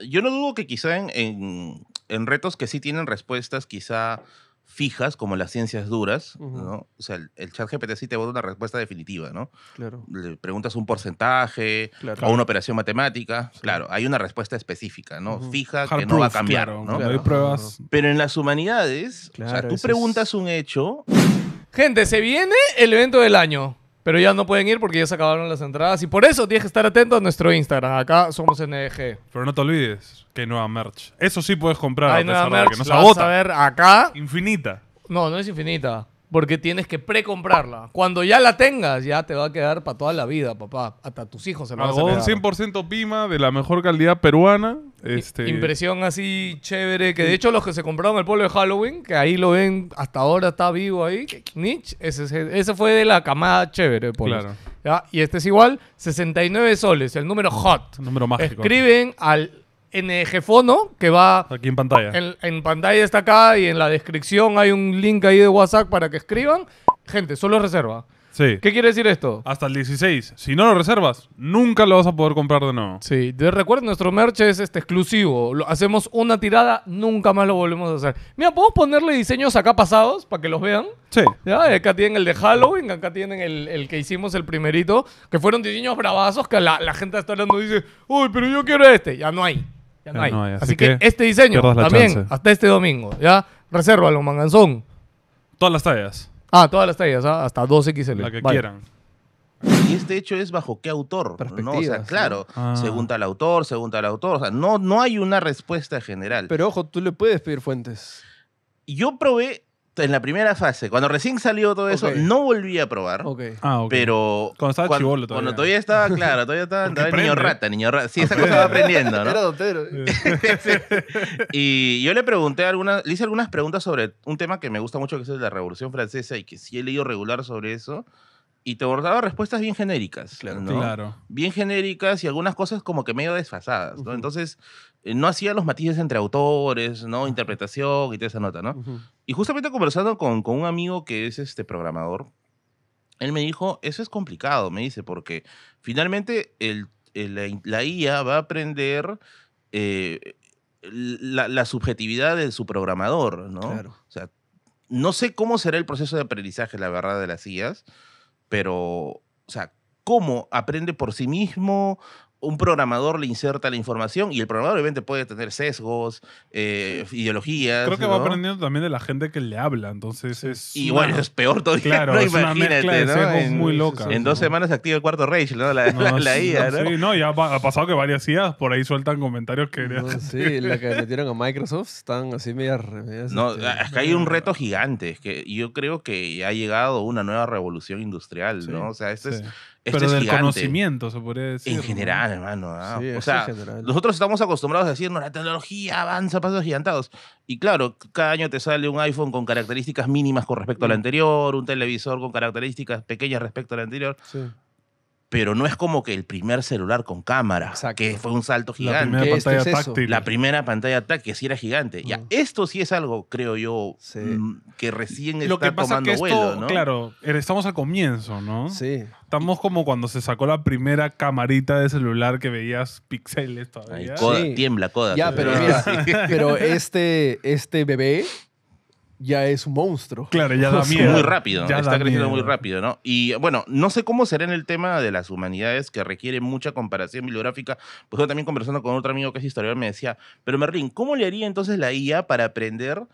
yo no dudo que quizá en, retos que sí tienen respuestas quizá fijas, como las ciencias duras, ¿no? O sea, el, chat GPT sí te va a dar una respuesta definitiva, ¿no? Claro. Le preguntas un porcentaje o una operación matemática, claro, hay una respuesta específica, ¿no? Fija que no va a cambiar, Hay pruebas. Pero en las humanidades, o sea, tú preguntas un hecho... Gente, se viene el evento del año. Pero ya no pueden ir porque ya se acabaron las entradas. Y por eso tienes que estar atento a nuestro Instagram. Acá somos NG. Pero no te olvides que hay nueva merch. Eso sí puedes comprar. Hay nueva merch. a ver acá. Infinita. No, no es infinita porque tienes que precomprarla. Cuando ya la tengas, ya te va a quedar para toda la vida, papá. Hasta tus hijos se van a quedar. 100% Pima, de la mejor calidad peruana. Este, impresión así chévere, que de hecho los que se compraron el pueblo de Halloween, que ahí lo ven, hasta ahora está vivo ahí, Niche. ese, fue de la camada chévere pues. Claro. Y este es igual, 69 soles, el número hot. número mágico. Escriben al en el Jefono, que va. Aquí en pantalla. En, pantalla está acá y en la descripción hay un link ahí de WhatsApp para que escriban. Gente, solo reserva. Sí. ¿Qué quiere decir esto? Hasta el 16. Si no lo reservas, nunca lo vas a poder comprar de nuevo. Sí, de recuerdo, nuestro merch es este, exclusivo. hacemos una tirada, nunca más lo volvemos a hacer. Mira, ¿podemos ponerle diseños acá pasados para que los vean? Sí. Acá tienen el de Halloween, acá tienen el, que hicimos el primerito, que fueron diseños bravazos que la, la gente está hablando y dice, uy, pero yo quiero este. Ya no hay. Así, que, este diseño también, hasta este domingo, ¿ya? Resérvalo, manganzón. Todas las tallas. Ah, todas las tallas, ¿ah? hasta 12 xl La que quieran. Y este hecho es bajo qué autor, ¿no? O sea, claro, ah. según tal autor, según tal autor, o sea, no, no hay una respuesta general. Pero ojo, tú le puedes pedir fuentes. Yo probé en la primera fase, cuando recién salió todo eso, no volví a probar. Okay. Ah, okay. Pero. Cuando estaba todavía. Cuando todavía estaba, claro, todavía estaba, niño rata, niño rata. Sí, esa cosa va aprendiendo, ¿no? Era dotero. y yo le pregunté algunas, le hice algunas preguntas sobre un tema que me gusta mucho, que es la Revolución Francesa, y que sí he leído regular sobre eso. Y te abordaba respuestas bien genéricas. Claro, ¿no? Bien genéricas y algunas cosas como que medio desfasadas, ¿no? Entonces, eh, no hacía los matices entre autores, ¿no? Interpretación y toda esa nota, ¿no? Y justamente conversando con, con, un amigo que es este programador, él me dijo, eso es complicado, me dice, porque finalmente el, la, IA va a aprender eh, la, la, subjetividad de su programador, ¿no? O sea, no sé cómo será el proceso de aprendizaje, la verdad, de las IAs, pero, o sea, cómo aprende por sí mismo, un programador le inserta la información y el programador obviamente puede tener sesgos, eh, ideologías. Creo que va aprendiendo también de la gente que le habla, entonces es... Y bueno, es peor todavía, claro, no, imagínate, ¿no? En, muy loca. En dos semanas se activa el cuarto Rage, ¿no? La, idea, ¿no? Sí, no, ya ha pasado que varias IAs por ahí sueltan comentarios que... sí, la que metieron a Microsoft están así medio... no, este, ah, es que hay un reto gigante, que yo creo que ha llegado una nueva revolución industrial, ¿no? O sea, esto es este pero del conocimiento, se podría decir. En general, hermano. Ah, o sea, nosotros estamos acostumbrados a decirnos, la tecnología avanza pasos gigantados. Y claro, cada año te sale un iPhone con características mínimas con respecto a al mm. anterior, un televisor con características pequeñas respecto al anterior. Sí pero no es como que el primer celular con cámara, que fue un salto gigante. La primera pantalla táctil. La primera pantalla táctil, que sí era gigante. Mm. esto sí es algo, creo yo, mm, que recién está Lo que pasa tomando ¿no? Claro, er, estamos a comienzo, ¿no? Sí. Estamos como cuando se sacó la primera camarita de celular que veías píxeles todavía. coda, Tiembla, coda. Ya, pero pero este, este bebé ya es un monstruo. Claro, ya da miedo. Muy rápido, está creciendo muy rápido, ¿no? Y bueno, no sé cómo será en el tema de las humanidades que requiere mucha comparación bibliográfica, pues yo también conversando con otro amigo que es historiador me decía, pero Merlin, ¿cómo le haría entonces la IA para aprender,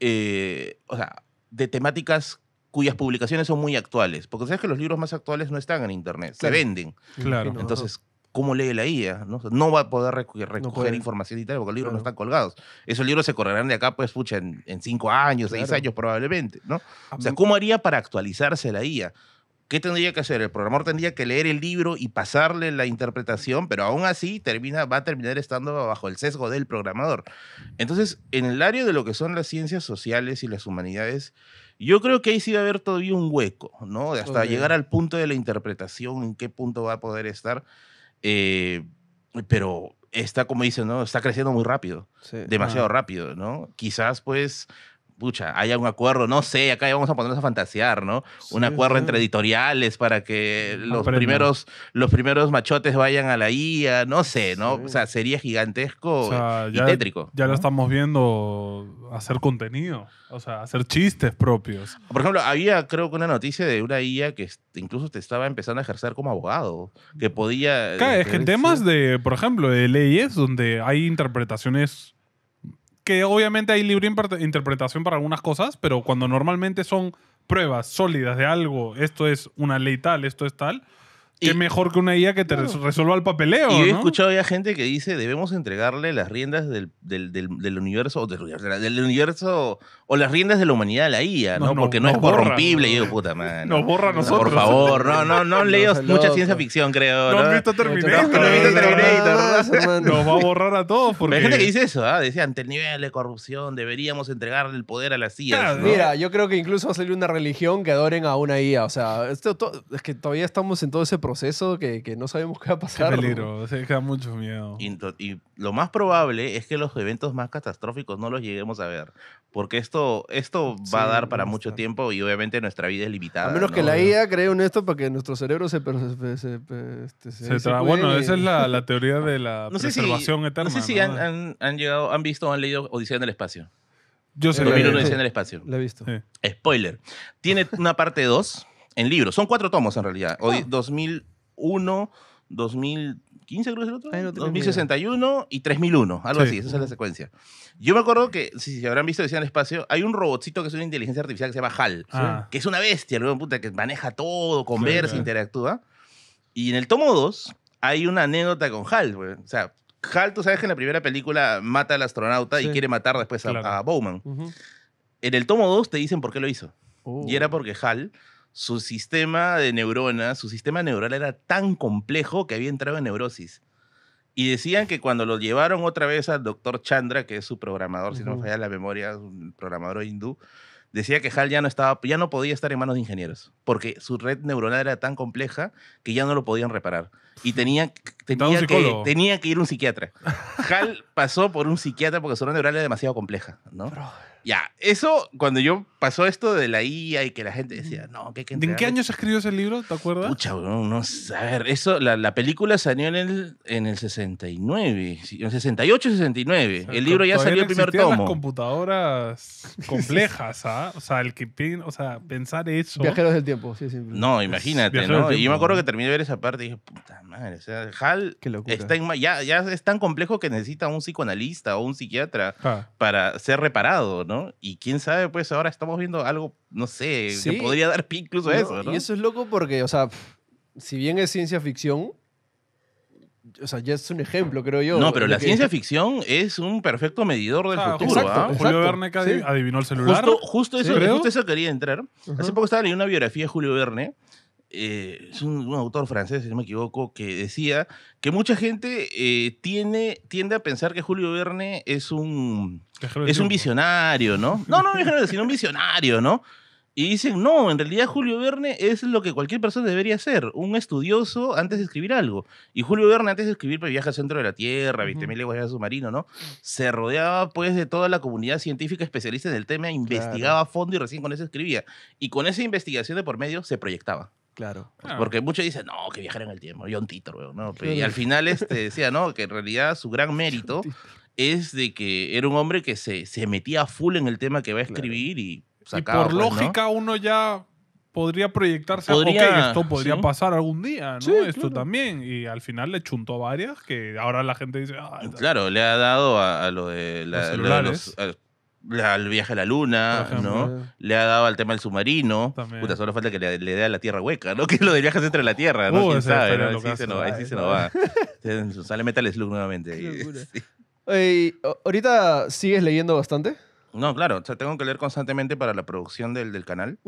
eh, o sea, de temáticas cuyas publicaciones son muy actuales? Porque sabes que los libros más actuales no están en Internet, se venden. Claro. Entonces, cómo lee la IA, ¿no? va a poder recoger información y tal, porque los libros no están colgados. Esos libros se correrán de acá, pues, pucha, en, cinco años, seis años probablemente, ¿no? O sea, ¿cómo haría para actualizarse la IA? ¿Qué tendría que hacer? El programador tendría que leer el libro y pasarle la interpretación, pero aún así termina, va a terminar estando bajo el sesgo del programador. Entonces, en el área de lo que son las ciencias sociales y las humanidades, yo creo que ahí sí va a haber todavía un hueco, ¿no? Hasta llegar al punto de la interpretación, en qué punto va a poder estar. Eh, pero está, como dicen, ¿no? Está creciendo muy rápido, demasiado rápido, ¿no? Quizás, pues, pucha, haya un acuerdo, no sé, acá ya vamos a ponernos a fantasear, ¿no? un acuerdo entre editoriales para que los primeros, los primeros machotes vayan a la IA, no sé, ¿no? O sea, sería gigantesco y tétrico. Ya lo estamos viendo hacer contenido, o sea, hacer chistes propios. Por ejemplo, había creo que una noticia de una IA que incluso te estaba empezando a ejercer como abogado, que podía... Claro, es que en temas de, por ejemplo, de leyes donde hay interpretaciones que obviamente hay libre interpretación para algunas cosas, pero cuando normalmente son pruebas sólidas de algo, esto es una ley tal, esto es tal, Qué mejor que una IA que te resuelva el papeleo. Y yo he escuchado ya gente que dice debemos entregarle las riendas del, del, del, universo, o del, universo, o las riendas de la humanidad a la IA, ¿no? Porque no es corrompible. y yo, puta madre. Nos borra a nosotros. Por favor, no, no, no han leído mucha ciencia ficción, creo. No han visto Terminator. No, visto Terminator. Nos va a borrar a todos. Porque... Hay gente que dice eso, ¿ah? Decía, ante el nivel de corrupción deberíamos entregarle el poder a las IA. Ah, mira, yo creo que incluso va a salir una religión que adoren a una IA. O sea, esto, es que todavía estamos en todo ese proceso que, que no sabemos qué va a pasar. Qué peligro, se deja mucho miedo. Y, lo más probable es que los eventos más catastróficos no los lleguemos a ver, porque esto, esto va a dar para mucho tiempo y obviamente nuestra vida es limitada. A menos que la IA cree en esto para que nuestro cerebro se... se, este, bueno, esa es la, la teoría de la preservación eterna. No sé si han, llegado, han visto o han leído Odisea en el Espacio. Yo sé. Odisea en el Espacio. La he visto. Spoiler. Tiene una parte 2 en libros. Son cuatro tomos en realidad. 2001, 2015 ah. creo que es el otro. 2061 y 3001, algo así. Esa es la secuencia. Yo me acuerdo que, si, se habrán visto decía en el espacio, hay un robotcito que es una inteligencia artificial que se llama HAL, ah. que es una bestia, luego puta, que maneja todo, conversa, interactúa. Y en el tomo 2 hay una anécdota con HAL, O sea, HAL, tú sabes que en la primera película mata al astronauta y quiere matar después a, Bowman. En el tomo 2 te dicen por qué lo hizo. Oh. Y era porque HAL su sistema de neuronas, su sistema neural era tan complejo que había entrado en neurosis. Y decían que cuando lo llevaron otra vez al doctor Chandra, que es su programador, si no me falla la memoria, un programador hindú, decía que Hal ya no, estaba, ya no podía estar en manos de ingenieros, porque su red neuronal era tan compleja que ya no lo podían reparar. Y tenía, que, tenía que ir un psiquiatra. Hal pasó por un psiquiatra porque su red neuronal era demasiado compleja, ¿no? Ya, eso cuando yo pasó esto de la IA y que la gente decía, no, que hay ¿De ¿En qué año se escribió ese libro? ¿Te acuerdas? Pucha, no, sé. a ver, eso, la, la película salió en el, en el 69, en el 68 69. el libro ya salió el primer tomo. las computadoras complejas, ¿ah? O sea, el que, o sea, pensar eso. Viajeros del tiempo, sí, sí. No, imagínate, ¿no? Y yo me acuerdo que terminé de ver esa parte y dije, puta madre, o sea, HAL está ya, ya es tan complejo que necesita un psicoanalista o un psiquiatra ah. para ser reparado, ¿no? Y quién sabe, pues ahora estamos viendo algo, no sé, que podría dar pie incluso eso, Y eso es loco porque, o sea, si bien es ciencia ficción, o sea, ya es un ejemplo, creo yo. No, pero la ciencia ficción es un perfecto medidor del futuro. ¿ah? Julio Verne adivinó el celular. Justo, justo, eso, quería entrar. Hace poco estaba leyendo una biografía de Julio Verne eh, es un, autor francés, si no me equivoco, que decía que mucha gente eh, tiene, tiende a pensar que Julio Verne es un, es un visionario, ¿no? No, no, no sino un visionario, ¿no? Y dicen, no, en realidad Julio Verne es lo que cualquier persona debería ser, un estudioso antes de escribir algo. Y Julio Verne antes de escribir pues, viaja al centro de la Tierra, viste 20.000 leguas de submarino, ¿no? Se rodeaba pues de toda la comunidad científica especialista en el tema, investigaba a fondo y recién con eso escribía. Y con esa investigación de por medio se proyectaba. Claro. Porque muchos dicen, no, que viajar en el tiempo, un un weón. ¿no? Y al final este, decía, ¿no? Que en realidad su gran mérito es de que era un hombre que se, se metía full en el tema que va a escribir y sacaba. Y por pues, lógica uno ya podría proyectarse podría, esto podría pasar algún día, ¿no? esto también. Y al final le chuntó varias que ahora la gente dice. Ah, claro, le ha dado a, lo de, la, los el viaje a la luna, ¿no? Le ha dado al tema del submarino. Puta, solo falta que le, dé a la tierra hueca, ¿no? Que lo de viajes entre la tierra, ¿no? Uh, ¿Quién sabe? Ahí, sí se ahí sí se nos va. Sale Metal Slug nuevamente. Oye, ¿Ahorita sigues leyendo bastante? No, claro. tengo que leer constantemente para la producción del, del canal.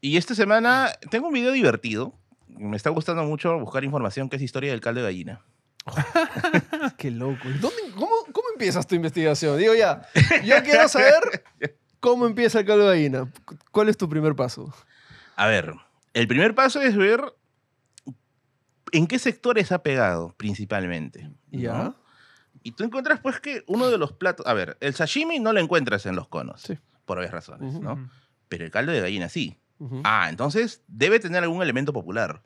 Y esta semana tengo un video divertido. Me está gustando mucho buscar información que es historia del caldo de gallina. Qué loco. ¿Dónde, cómo empiezas tu investigación? Digo ya, yo quiero saber cómo empieza el caldo de gallina. ¿Cuál es tu primer paso? A ver, el primer paso es ver en qué sectores ha pegado principalmente. Ya. ¿no? Y tú encuentras pues que uno de los platos, a ver, el sashimi no lo encuentras en los conos, por varias razones, ¿no? Pero el caldo de gallina sí. Ah, entonces debe tener algún elemento popular.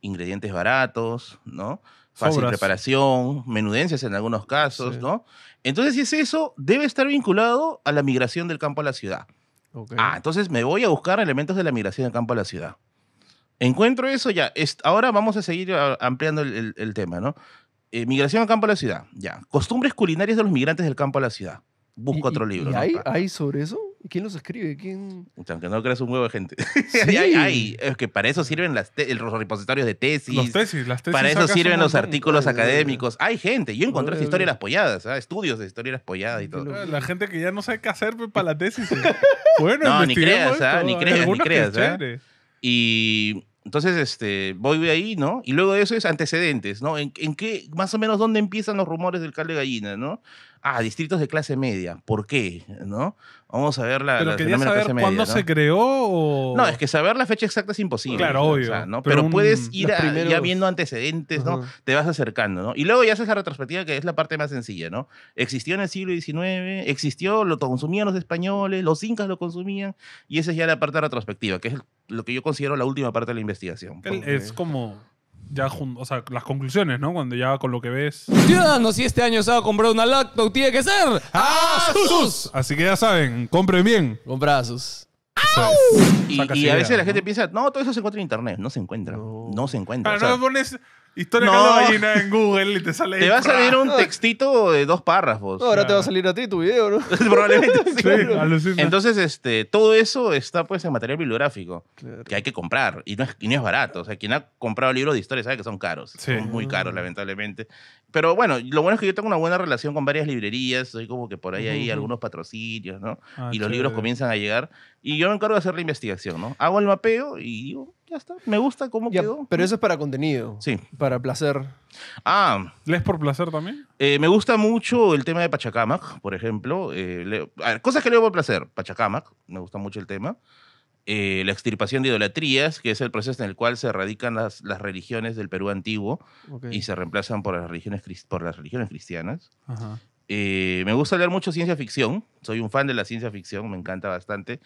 Ingredientes baratos, ¿no? fácil preparación, menudencias en algunos casos, ¿no? Entonces, si es eso, debe estar vinculado a la migración del campo a la ciudad. Ah, entonces me voy a buscar elementos de la migración del campo a la ciudad. Encuentro eso ya. ahora vamos a seguir ah, ampliando el, tema, ¿no? Eh, migración al campo a la ciudad, ya. Costumbres culinarias de los migrantes del campo a la ciudad. Busco otro libro. ¿y ah. ¿Hay sobre eso? ¿Quién los escribe? ¿Quién? Aunque no creas un huevo de gente. Sí. hay, es que para eso sirven los repositorios de tesis. Los tesis, las tesis. Para eso sirven los artículos académicos. hay gente. Yo encontré historias historia de las polladas, ¿ah? estudios de historia de las polladas y todo. La gente que ya no sabe qué hacer para la tesis. bueno, no, ni creas, ¿ah? ni creas, ni creas. ¿ah? Y entonces, este, voy ahí, ¿no? Y luego de eso es antecedentes, ¿no? ¿En, qué, más o menos, dónde empiezan los rumores del calle gallina, ¿no? Ah, distritos de clase media. ¿Por qué? ¿No? Vamos a ver la. Pero cuándo se creó o. No, es que saber la fecha exacta es imposible. Claro, obvio. ¿no? Pero, puedes ir ya viendo antecedentes, ¿no? Te vas acercando, Y luego ya haces la retrospectiva, que es la parte más sencilla, ¿no? Existió en el siglo XIX, existió, lo consumían los españoles, los incas lo consumían, y esa es ya la parte retrospectiva, que es lo que yo considero la última parte de la investigación. Es como ya o sea, las conclusiones, ¿no? Cuando ya con lo que ves. Ciudadanos, si este año se va a comprar una laptop, tiene que ser ASUS. Así que ya saben, compren bien. Compra ASUS. y, a veces la gente piensa, no, todo eso se encuentra en internet. No se encuentra. No, se encuentra. Historia no. en Google y te sale. Te va a salir un textito de dos párrafos. ahora te va a salir a ti tu video, ¿no? Probablemente sí. Entonces, este, todo eso está pues en material bibliográfico que hay que comprar y no, es, es barato. O sea, quien ha comprado libros de historia sabe que son caros. Son muy caros, lamentablemente. Pero bueno, lo bueno es que yo tengo una buena relación con varias librerías. Soy como que por ahí hay algunos patrocinios, ¿no? Ah, y los libros comienzan a llegar y yo me encargo de hacer la investigación, ¿no? Hago el mapeo y digo, ya está, me gusta cómo ya, quedó. Pero eso es para contenido. Sí. Para placer. Ah. ¿Lees por placer también? Eh, me gusta mucho el tema de Pachacamac, por ejemplo. Eh, cosas que leo por placer. Pachacamac, me gusta mucho el tema. Eh, la extirpación de idolatrías, que es el proceso en el cual se erradican las, las religiones del Perú antiguo y se reemplazan por las religiones, por las religiones cristianas. Ajá. Eh, me gusta leer mucho ciencia ficción, soy un fan de la ciencia ficción, me encanta bastante.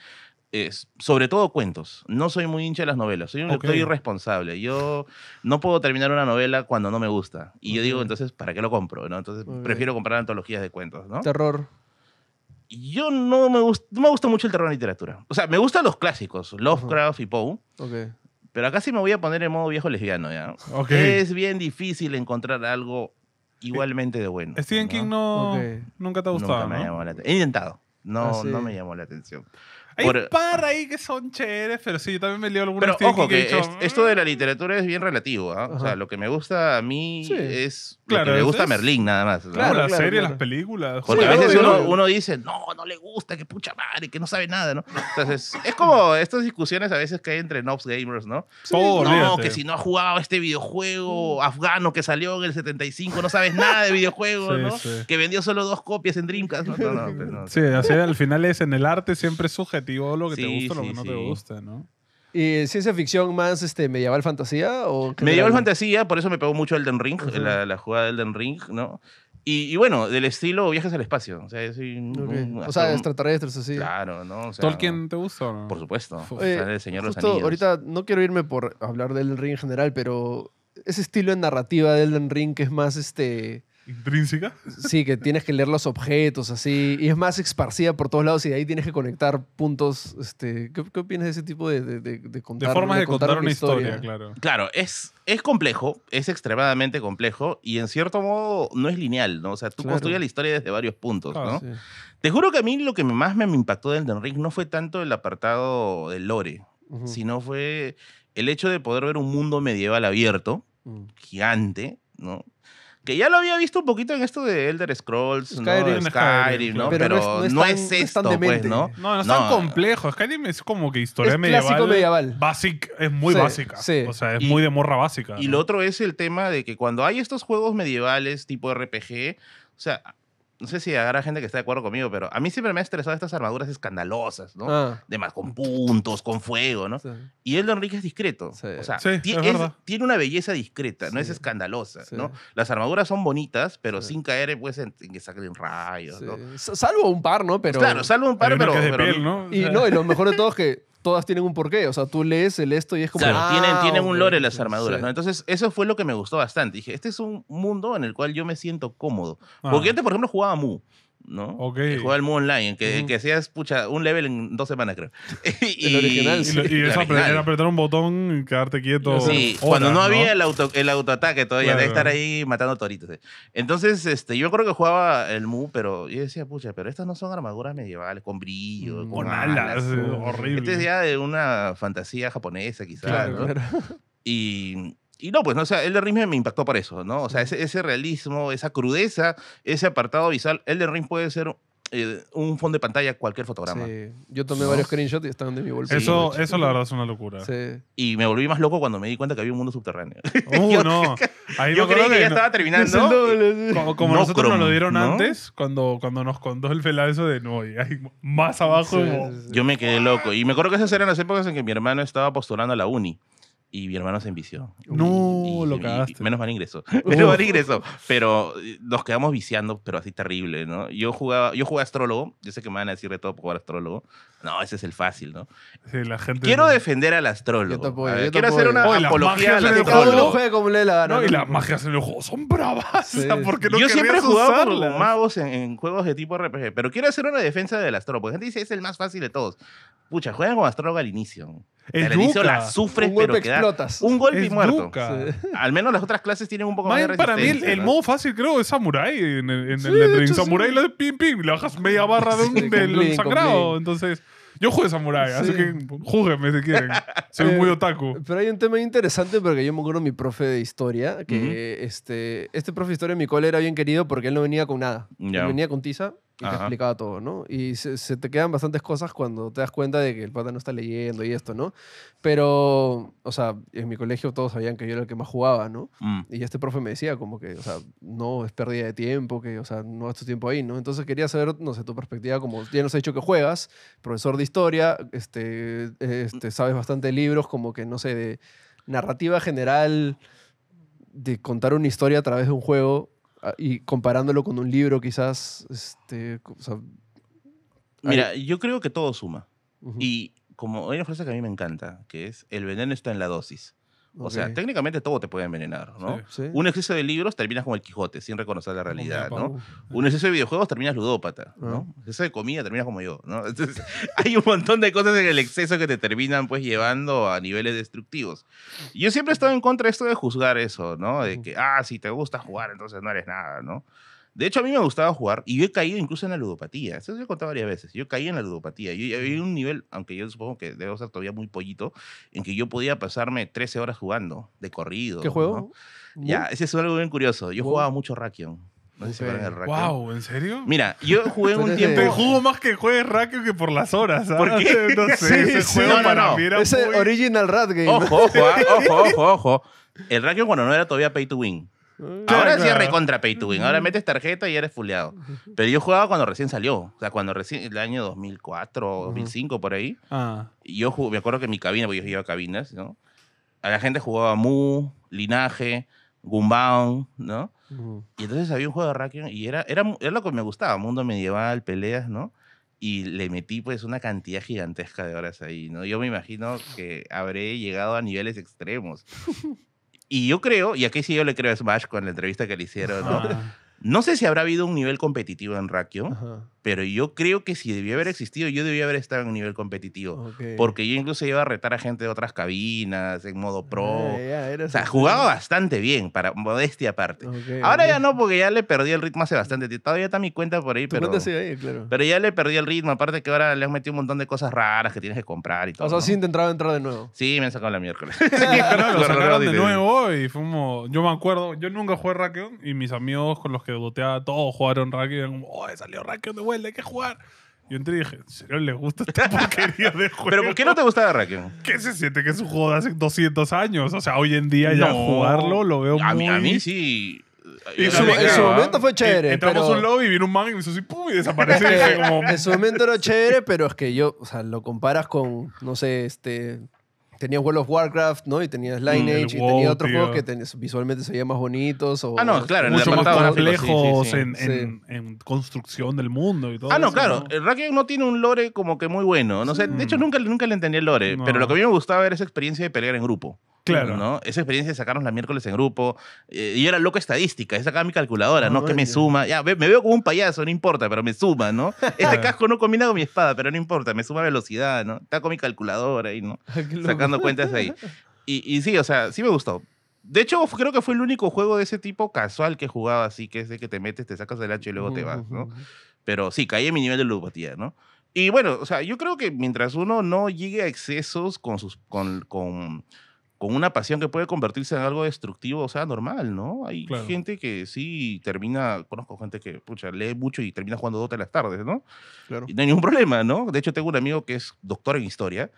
Es, sobre todo cuentos. No soy muy hincha de las novelas, soy un lector irresponsable. Yo no puedo terminar una novela cuando no me gusta. Y yo digo, entonces, ¿para qué lo compro? ¿no? Entonces, prefiero comprar antologías de cuentos. ¿no? Terror. Yo no me, gusta me gusta mucho el terror en literatura. O sea, me gustan los clásicos, Lovecraft y Poe. Pero acá sí me voy a poner en modo viejo lesbiano, ¿ya? Es bien difícil encontrar algo igualmente de bueno. Stephen King no, nunca te ha gustado. Nunca ¿no? He intentado. No, ah, no me llamó la atención. Hay por, par ahí que son chéveres, pero sí, yo también me leo algunos. Pero ojo, que, esto de la mm". literatura es bien relativo. ¿ah? O sea, lo que me gusta a mí es. Claro, que me gusta Merlín, nada más. las series, las películas. Porque a veces uno, dice, no, no le gusta, que pucha madre, que no sabe nada, ¿no? Entonces, es como estas discusiones a veces que hay entre Nobs Gamers, ¿no? no, que si no has jugado este videojuego afgano que salió en el 75, no sabes nada de videojuegos, ¿no? Que vendió solo dos copias en Dreamcast. Pues, sí, así al final es en el arte siempre sujeto a lo que te gusta o lo que no te gusta, ¿no? ¿Y ciencia ficción más este, medieval fantasía? O medieval fantasía, por eso me pegó mucho Elden Ring, la, jugada de Elden Ring, ¿no? Y, bueno, del estilo viajes al espacio. O sea, extraterrestres, así. Claro, ¿no? O sea, ¿Tolkien te gusta o no? Por supuesto. o sea, eh, el Señor los Ahorita no quiero irme por hablar de Elden Ring en general, pero ese estilo de narrativa de Elden Ring que es más este intrínseca. Sí, que tienes que leer los objetos así. Y es más esparcida por todos lados y de ahí tienes que conectar puntos. Este, ¿qué, qué opinas de ese tipo de, de, de, de contar De formas de, contar, una, historia, claro. Claro, es, es complejo, es extremadamente complejo y en cierto modo no es lineal, ¿no? O sea, tú construyes la historia desde varios puntos, ah, ¿no? Te juro que a mí lo que más me impactó del Elden Ring no fue tanto el apartado de lore, sino fue el hecho de poder ver un mundo medieval abierto, gigante, ¿no? que ya lo había visto un poquito en esto de Elder Scrolls, Skyrim, ¿no? Skyrim, ¿no? Pero, no, es, esto, no ¿no? es tan complejo. Skyrim es como que historia es medieval. Clásico medieval. es muy básica. Sí. O sea, es muy de morra básica. Y lo otro es el tema de que cuando hay estos juegos medievales tipo RPG, o sea, no sé si habrá gente que esté de acuerdo conmigo, pero a mí siempre me ha estresado estas armaduras escandalosas, ¿no? Ah. De más, con puntos, con fuego, ¿no? Y Y de Enrique es discreto. O sea, tiene una belleza discreta, no es escandalosa, ¿no? Las armaduras son bonitas, pero sin caer pues, en, que saquen rayos, ¿no? Salvo un par, ¿no? Pues pero, claro, salvo un par, pero. Y, no, y lo mejor de todo es que todas tienen un porqué. O sea, tú lees el esto y es como. Ah, tienen, tienen un lore las armaduras, ¿no? Entonces, eso fue lo que me gustó bastante. Dije, este es un mundo en el cual yo me siento cómodo. Ah. Porque antes, por ejemplo, jugaba Mu. ¿no? juega el M.U. online, que, que hacías, pucha, un level en dos semanas, creo. y, el original. Y, eso era apretar un botón y quedarte quieto. Sí, cuando no, había el, auto, el autoataque todavía, de estar ahí matando toritos. Eh. Entonces, este, yo creo que jugaba el Mu, pero yo decía, pucha, pero estas no son armaduras medievales, con brillo, mm, con, alas. Horrible. Este es ya de una fantasía japonesa, quizás, Y y no, pues, ¿no? O sea, Elden Ring me impactó por eso, ¿no? O sea, ese, realismo, esa crudeza, ese apartado visual. Elden Ring puede ser eh, un fondo de pantalla cualquier fotograma. Sí. Yo tomé varios screenshots y estaban de mi bolsillo. Eso, eso la verdad es una locura. Sí. Y me volví más loco cuando me di cuenta que había un mundo subterráneo. Uh, no. yo creí que, ya estaba terminando. Como, como nosotros nos lo dieron antes, cuando, cuando nos contó el felazo de no, hay más abajo. Yo me quedé loco. Y me acuerdo que esas eran las épocas en que mi hermano estaba postulando a la uni y mi hermano se envició. No, lo cagaste. menos mal ingreso. menos mal ingreso. Pero eh, nos quedamos viciando, pero así terrible, ¿no? Yo jugaba, yo jugué astrólogo. Yo sé que me van a decir de todo por jugar astrólogo. No, ese es el fácil, ¿no? quiero defender al astrólogo. quiero hacer una oh, apología al astrólogo. como no, y las magias en el juego son bravas. Porque yo siempre he jugado con magos en, juegos de tipo RPG, pero quiero hacer una defensa del astrólogo. La gente dice es el más fácil de todos. Pucha, juegan con astrólogo al inicio. El al inicio la sufres, un pero explotas. Un golpe y muerto. Al menos las otras clases tienen un poco más de resistencia. Para mí, el, modo fácil creo es Samurai. En, el, Samurai, lo de ping ping le bajas media barra de un, del Entonces. Yo juego de samurái, así que júguenme si quieren. Soy muy eh, otaku. Pero hay un tema interesante porque yo me acuerdo mi profe de historia, que este, este profe de historia en mi cole era bien querido porque él no venía con nada. venía con tiza y te explicaba todo, ¿no? Y se, te quedan bastantes cosas cuando te das cuenta de que el pata no está leyendo y esto, ¿no? Pero, o sea, en mi colegio todos sabían que yo era el que más jugaba, ¿no? Mm. Y este profe me decía como que, o sea, no es pérdida de tiempo, que, o sea, no tu tiempo ahí, ¿no? Entonces quería saber, no sé, tu perspectiva, como ya nos has dicho que juegas, profesor de historia, este, este, sabes bastante libros, como que, no sé, de narrativa general, de contar una historia a través de un juego Ah, y comparándolo con un libro quizás, este, o Mira, yo creo que todo suma. Y como hay una frase que a mí me encanta, que es, el veneno está en la dosis. O sea, técnicamente todo te puede envenenar, ¿no? Un exceso de libros terminas como el Quijote, sin reconocer la realidad, ¿no? Un exceso de videojuegos terminas ludópata, ¿no? Ah. Un Exceso de comida terminas como yo, ¿no? Entonces, hay un montón de cosas en el exceso que te terminan, pues, llevando a niveles destructivos. Yo siempre he estado en contra de esto de juzgar eso, ¿no? De que, ah, si te gusta jugar, entonces no eres nada, ¿no? De hecho, a mí me gustaba jugar y yo he caído incluso en la ludopatía. Eso lo he contado varias veces. Yo caí en la ludopatía. Yo había un nivel, aunque yo supongo que debo ser todavía muy pollito, en que yo podía pasarme 13 horas jugando de corrido. ¿Qué juego? Ya, ese es algo bien curioso. Yo jugaba mucho Rakion. No sé si el wow, ¿en serio? Mira, yo jugué un tiempo. Te juego más que juegues Rakion que por las horas. ¿ah? ¿Por qué? No sé, ese juego para era Es original Rat Game. Ojo, ah, ojo, ojo, ojo, El Rakion, cuando no era todavía pay to win. Ahora sí contra recontra pay to win. Ahora metes tarjeta y eres fuleado. Pero yo jugaba cuando recién salió. O sea, cuando recién, el año 2004 o 2005, por ahí. Ah. Y yo me acuerdo que en mi cabina, porque yo iba a cabinas, ¿no? A la gente jugaba Mu, Linaje, Goombaum, ¿no? Y entonces había un juego de Rakion y era, era, era lo que me gustaba, mundo medieval, peleas, ¿no? Y le metí pues una cantidad gigantesca de horas ahí, ¿no? Yo me imagino que habré llegado a niveles extremos. Y yo creo, y aquí sí yo le creo a Smash con la entrevista que le hicieron, ¿no? No sé si habrá habido un nivel competitivo en Rakio. Ajá pero yo creo que si debía haber existido, yo debía haber estado en un nivel competitivo. Porque yo incluso iba a retar a gente de otras cabinas, en modo pro. Eh, o sea, jugaba bastante bien, para modestia aparte. Ahora ya no, porque ya le perdí el ritmo hace bastante tiempo. Todavía está mi cuenta por ahí, pero. Pero ya le perdí el ritmo. Aparte que ahora le has metido un montón de cosas raras que tienes que comprar y todo. O sea, ¿no? sí intentaba entrar de nuevo. Sí, me han sacado la miércoles. claro, sacaron de nuevo y como Yo me acuerdo, yo nunca jugué raquel y mis amigos con los que doteaba todos jugaron raquel Y eran como, salió raquel de hay que jugar. Yo entré y dije, ¿en serio le gusta esta porquería de juego? ¿Pero por qué no te gusta Rakion? ¿qué se siente que es un juego de hace 200 años. O sea, hoy en día ya jugarlo lo veo muy... a mí sí... en su momento fue chévere. Entramos pero... un lobby, y vino un man y me hizo así, ¡pum! y desapareció. como... En su momento era chévere, pero es que yo, o sea, lo comparas con, no sé, este, tenías World of Warcraft, ¿no? Y tenías mm, Lineage, y tenías otros juegos que visualmente se veían más bonitos. O, ah, no, claro, mucho en el más complejos En, en, construcción del mundo y todo. Ah, no, claro. El no tiene un lore como que muy bueno. No sé, de hecho mm. nunca, nunca le entendí el lore, pero lo que a mí me gustaba era esa experiencia de pelear en grupo. Claro. ¿no? Esa experiencia de sacarnos la miércoles en grupo. Eh, y yo era loco estadística, he sacaba mi calculadora, ah, ¿no? Que me suma. Ya, me, veo como un payaso, no importa, pero me suma, ¿no? Este casco no combina con mi espada, pero no importa, me suma velocidad, ¿no? Está con mi calculadora ahí, ¿no? Sacando cuentas ahí. Y, sí, o sea, sí me gustó. De hecho, creo que fue el único juego de ese tipo casual que jugaba así, que es de que te metes, te sacas del ancho y luego te vas, ¿no? Pero sí, caí en mi nivel de ludopatía, ¿no? Y bueno, o sea, yo creo que mientras uno no llegue a excesos con sus. con, con con una pasión que puede convertirse en algo destructivo, o sea, normal, ¿no? Hay gente que sí termina, conozco gente que, pucha, lee mucho y termina jugando Dota en las tardes, ¿no? Claro. Y no hay ningún problema, ¿no? De hecho, tengo un amigo que es doctor en historia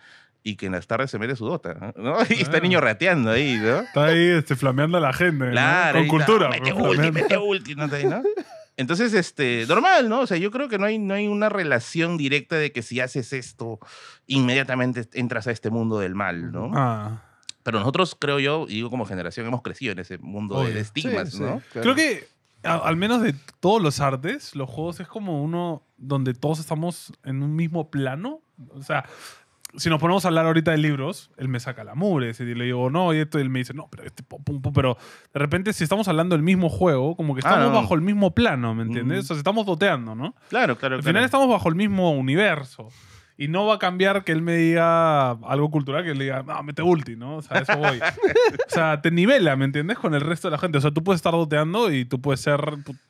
y que en las tardes se mete su Dota, ¿no? Y está el niño ah. rateando ahí, ¿no? Está ahí este, flameando a la gente, claro, Con cultura. mete ulti, mete ulti, Entonces, este, normal, ¿no? O sea, yo creo que no hay, no hay una relación directa de que si haces esto, inmediatamente entras a este mundo del mal, ¿no? Ah. Pero nosotros, creo yo, y digo como generación, hemos crecido en ese mundo de estigmas, ¿no? Creo que al menos de todos los artes, los juegos es como uno donde todos estamos en un mismo plano. O sea, si nos ponemos a hablar ahorita de libros, él me saca la mugre, y le digo no y esto, él me dice no, pero este pum, pum, pero de repente si estamos hablando del mismo juego, como que ah, estamos bajo el mismo plano, ¿me entiendes? Mm. O sea, estamos doteando, ¿no? Claro, claro. Al final estamos bajo el mismo universo. Y no va a cambiar que él me diga algo cultural, que él diga, no, mete ulti, ¿no? O sea, eso voy. o sea, te nivela, ¿me entiendes? Con el resto de la gente. O sea, tú puedes estar doteando y tú puedes ser,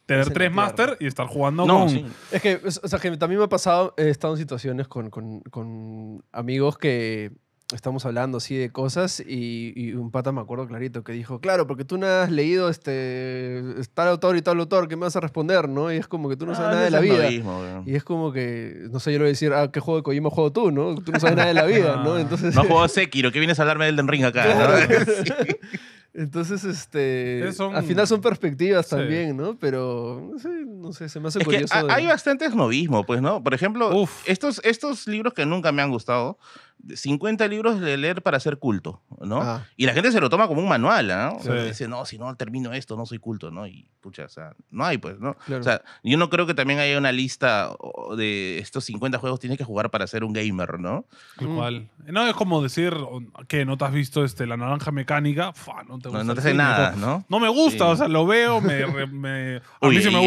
tener tres máster y estar jugando no, Es que, o sea, que también me ha pasado, he estado en situaciones con amigos que estamos hablando así de cosas y, un pata me acuerdo clarito que dijo, claro, porque tú no has leído este tal autor y tal autor, ¿qué me vas a responder? ¿no? Y es como que tú no sabes ah, nada de la vida. y es como que, no sé, yo le voy a decir, ah, ¿qué juego de Kojima juego tú? ¿no? Tú no sabes nada de la vida, ¿no? Ah, Entonces, no juego Sekiro, ¿qué vienes a hablarme del Den Ring acá? Entonces, este, al final son perspectivas también, ¿no? Pero no sé, no sé se me hace curioso. hay, bastante esnovismo, pues, ¿no? Por ejemplo, estos, estos libros que nunca me han gustado, 50 libros de leer para ser culto, ¿no? Ah. Y la gente se lo toma como un manual, ¿no? ¿ah? dice, no, si no termino esto, no soy culto, ¿no? Y pucha, o sea, no hay, pues, ¿no? O sea, yo no creo que también haya una lista de estos 50 juegos tienes que jugar para ser un gamer, ¿no? Mm. Igual. No, es como decir que no te has visto este, la naranja mecánica, no te gusta. hace nada, ¿no? No me gusta, o sea, lo veo, me, a me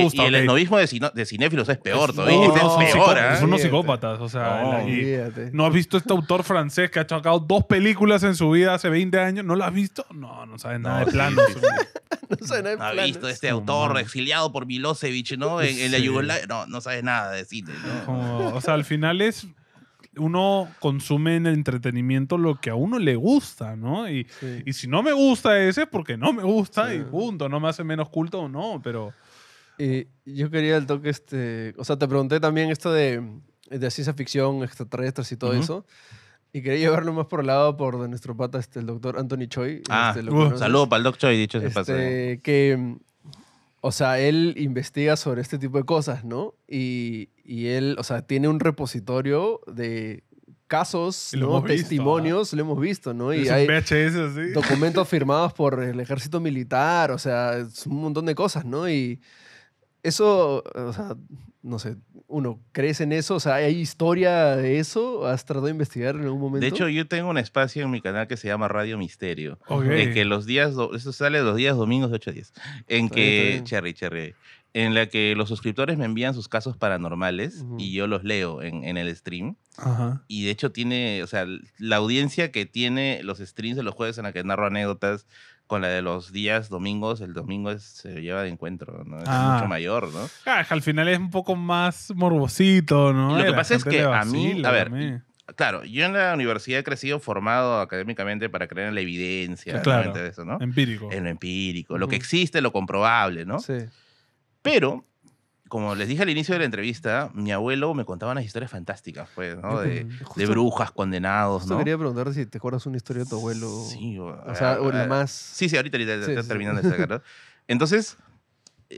gusta. Y, el esnovismo de, cinefilos es peor todavía. No, es ¿eh? Son psicópatas, o sea, no, no has visto este autor francés que ha chocado dos películas en su vida hace 20 años, ¿no lo has visto? No, no sabes nada de planos. no nada visto este autor exiliado por Milosevic, ¿no? En, la Yugoslavia. No, no sabes nada de cine. o sea, al final es uno consume en el entretenimiento lo que a uno le gusta, ¿no? Y, si no me gusta ese es porque no me gusta y punto, no me hace menos culto o no, pero... yo quería el toque, este, o sea, te pregunté también esto de, de ciencia ficción, extraterrestres y todo eso. Y quería llevarlo más por el lado por de nuestro pata, este, el doctor Anthony Choi. Ah, este, uh, saludo para el doctor Choi, dicho ese este, eh. Que, o sea, él investiga sobre este tipo de cosas, ¿no? Y, y él, o sea, tiene un repositorio de casos, ¿no? testimonios, lo hemos visto, ¿no? Y hay documentos firmados por el ejército militar, o sea, es un montón de cosas, ¿no? Y eso, o sea, no sé, uno, ¿crees en eso? O sea, ¿hay historia de eso? ¿Has tratado de investigar en algún momento? De hecho, yo tengo un espacio en mi canal que se llama Radio Misterio. En que los días, eso sale los días domingos de 8 a 10. En que, Cherry, Cherry, en la que los suscriptores me envían sus casos paranormales y yo los leo en, en el stream. Ajá. Y de hecho tiene, o sea, la audiencia que tiene los streams de los jueves en la que narro anécdotas con la de los días domingos, el domingo se lleva de encuentro, ¿no? Es mucho ah. mayor, ¿no? Ah, al final es un poco más morbosito, ¿no? lo que eh, pasa es que a mí, a ver, claro, yo en la universidad he crecido formado académicamente para creer en la evidencia, claro, de eso, ¿no? Empírico. En lo empírico, lo que existe, lo comprobable, ¿no? Sí. Pero, como les dije al inicio de la entrevista, mi abuelo me contaba unas historias fantásticas, pues, De, brujas, condenados, justo quería preguntar si te acuerdas una historia de tu abuelo. Sí, o, ah, ah, más... Sí, sí, ahorita, ahorita terminando de sacarlo. Entonces,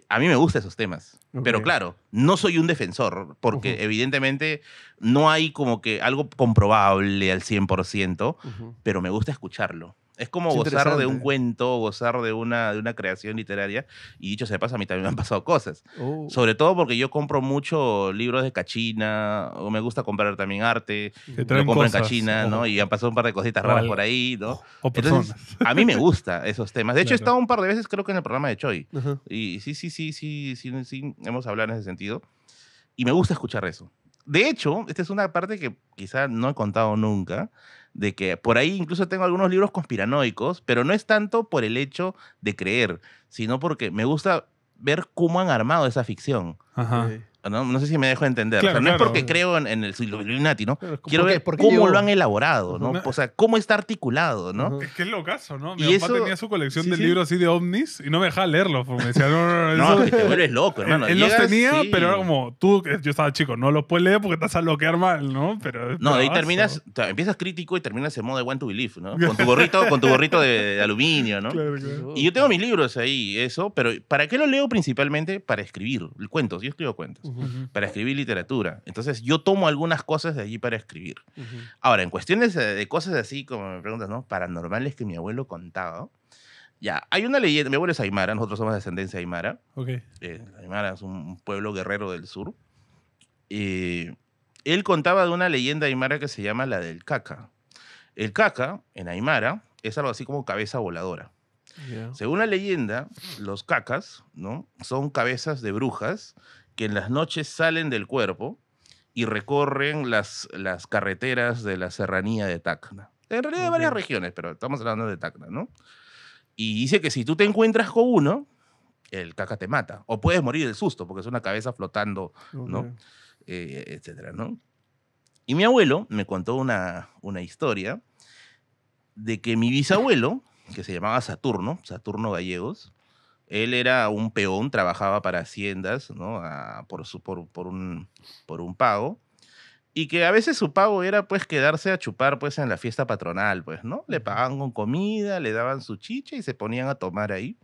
a mí me gustan esos temas. Pero claro, no soy un defensor, porque evidentemente no hay como que algo comprobable al 100%, pero me gusta escucharlo. Es como gozar de un cuento, gozar de una, de una creación literaria. Y dicho se pasa, a mí también me han pasado cosas. Oh. Sobre todo porque yo compro mucho libros de cachina, o me gusta comprar también arte. Me compro en cachina, ¿no? Oh. Y han pasado un par de cositas raras por ahí, ¿no? Oh, Entonces, a mí me gusta esos temas. De hecho, he estado un par de veces, creo que en el programa de Choi. Y sí, sí, sí, sí, sí, sí, hemos hablado en ese sentido. Y me gusta escuchar eso. De hecho, esta es una parte que quizá no he contado nunca de que por ahí incluso tengo algunos libros conspiranoicos, pero no es tanto por el hecho de creer, sino porque me gusta ver cómo han armado esa ficción. ¿no? No sé si me dejo entender. o sea, no es porque creo en, el Illuminati, ¿no? Quiero ver cómo lo han elaborado, ¿no? O sea, cómo está articulado, ¿no? Es que es caso, ¿no? Mi papá tenía su colección de libros así de ovnis y no me dejaba leerlos porque me decía, no, no, no. no, que te vuelves loco, Él, los tenía, pero era como, tú, yo estaba chico, no los puedes leer porque estás a loquear mal, ¿no? Pero no, ahí terminas, empiezas crítico y terminas en modo de want to believe, ¿no? Con tu gorrito, con tu gorrito de, aluminio, ¿no? Y yo tengo mis libros ahí, eso, pero ¿para qué lo leo principalmente? Para escribir cuentos, yo escribo cuentos para escribir literatura. Entonces yo tomo algunas cosas de allí para escribir. Ahora, en cuestiones eh, de cosas así, como me preguntas, ¿no? Paranormales que mi abuelo contaba. Ya, hay una leyenda, mi abuelo es Aymara, nosotros somos de ascendencia Aymara. Okay. Eh, aymara es un pueblo guerrero del sur. y él contaba de una leyenda Aymara que se llama la del caca. El caca, en Aymara, es algo así como cabeza voladora. Según la leyenda, los cacas, ¿no? Son cabezas de brujas que en las noches salen del cuerpo y recorren las, las carreteras de la serranía de Tacna. En realidad de varias regiones, pero estamos hablando de Tacna, ¿no? Y dice que si tú te encuentras con uno, el caca te mata. O puedes morir del susto, porque es una cabeza flotando, ¿no? Eh, etcétera, ¿no? Y mi abuelo me contó una, una historia de que mi bisabuelo, que se llamaba Saturno, Saturno Gallegos, él era un peón, trabajaba para haciendas, ¿no? por, su, por, por, un, por un pago. Y que a veces su pago era pues quedarse a chupar pues en la fiesta patronal, pues, ¿no? Le pagaban con comida, le daban su chicha y se ponían a tomar ahí.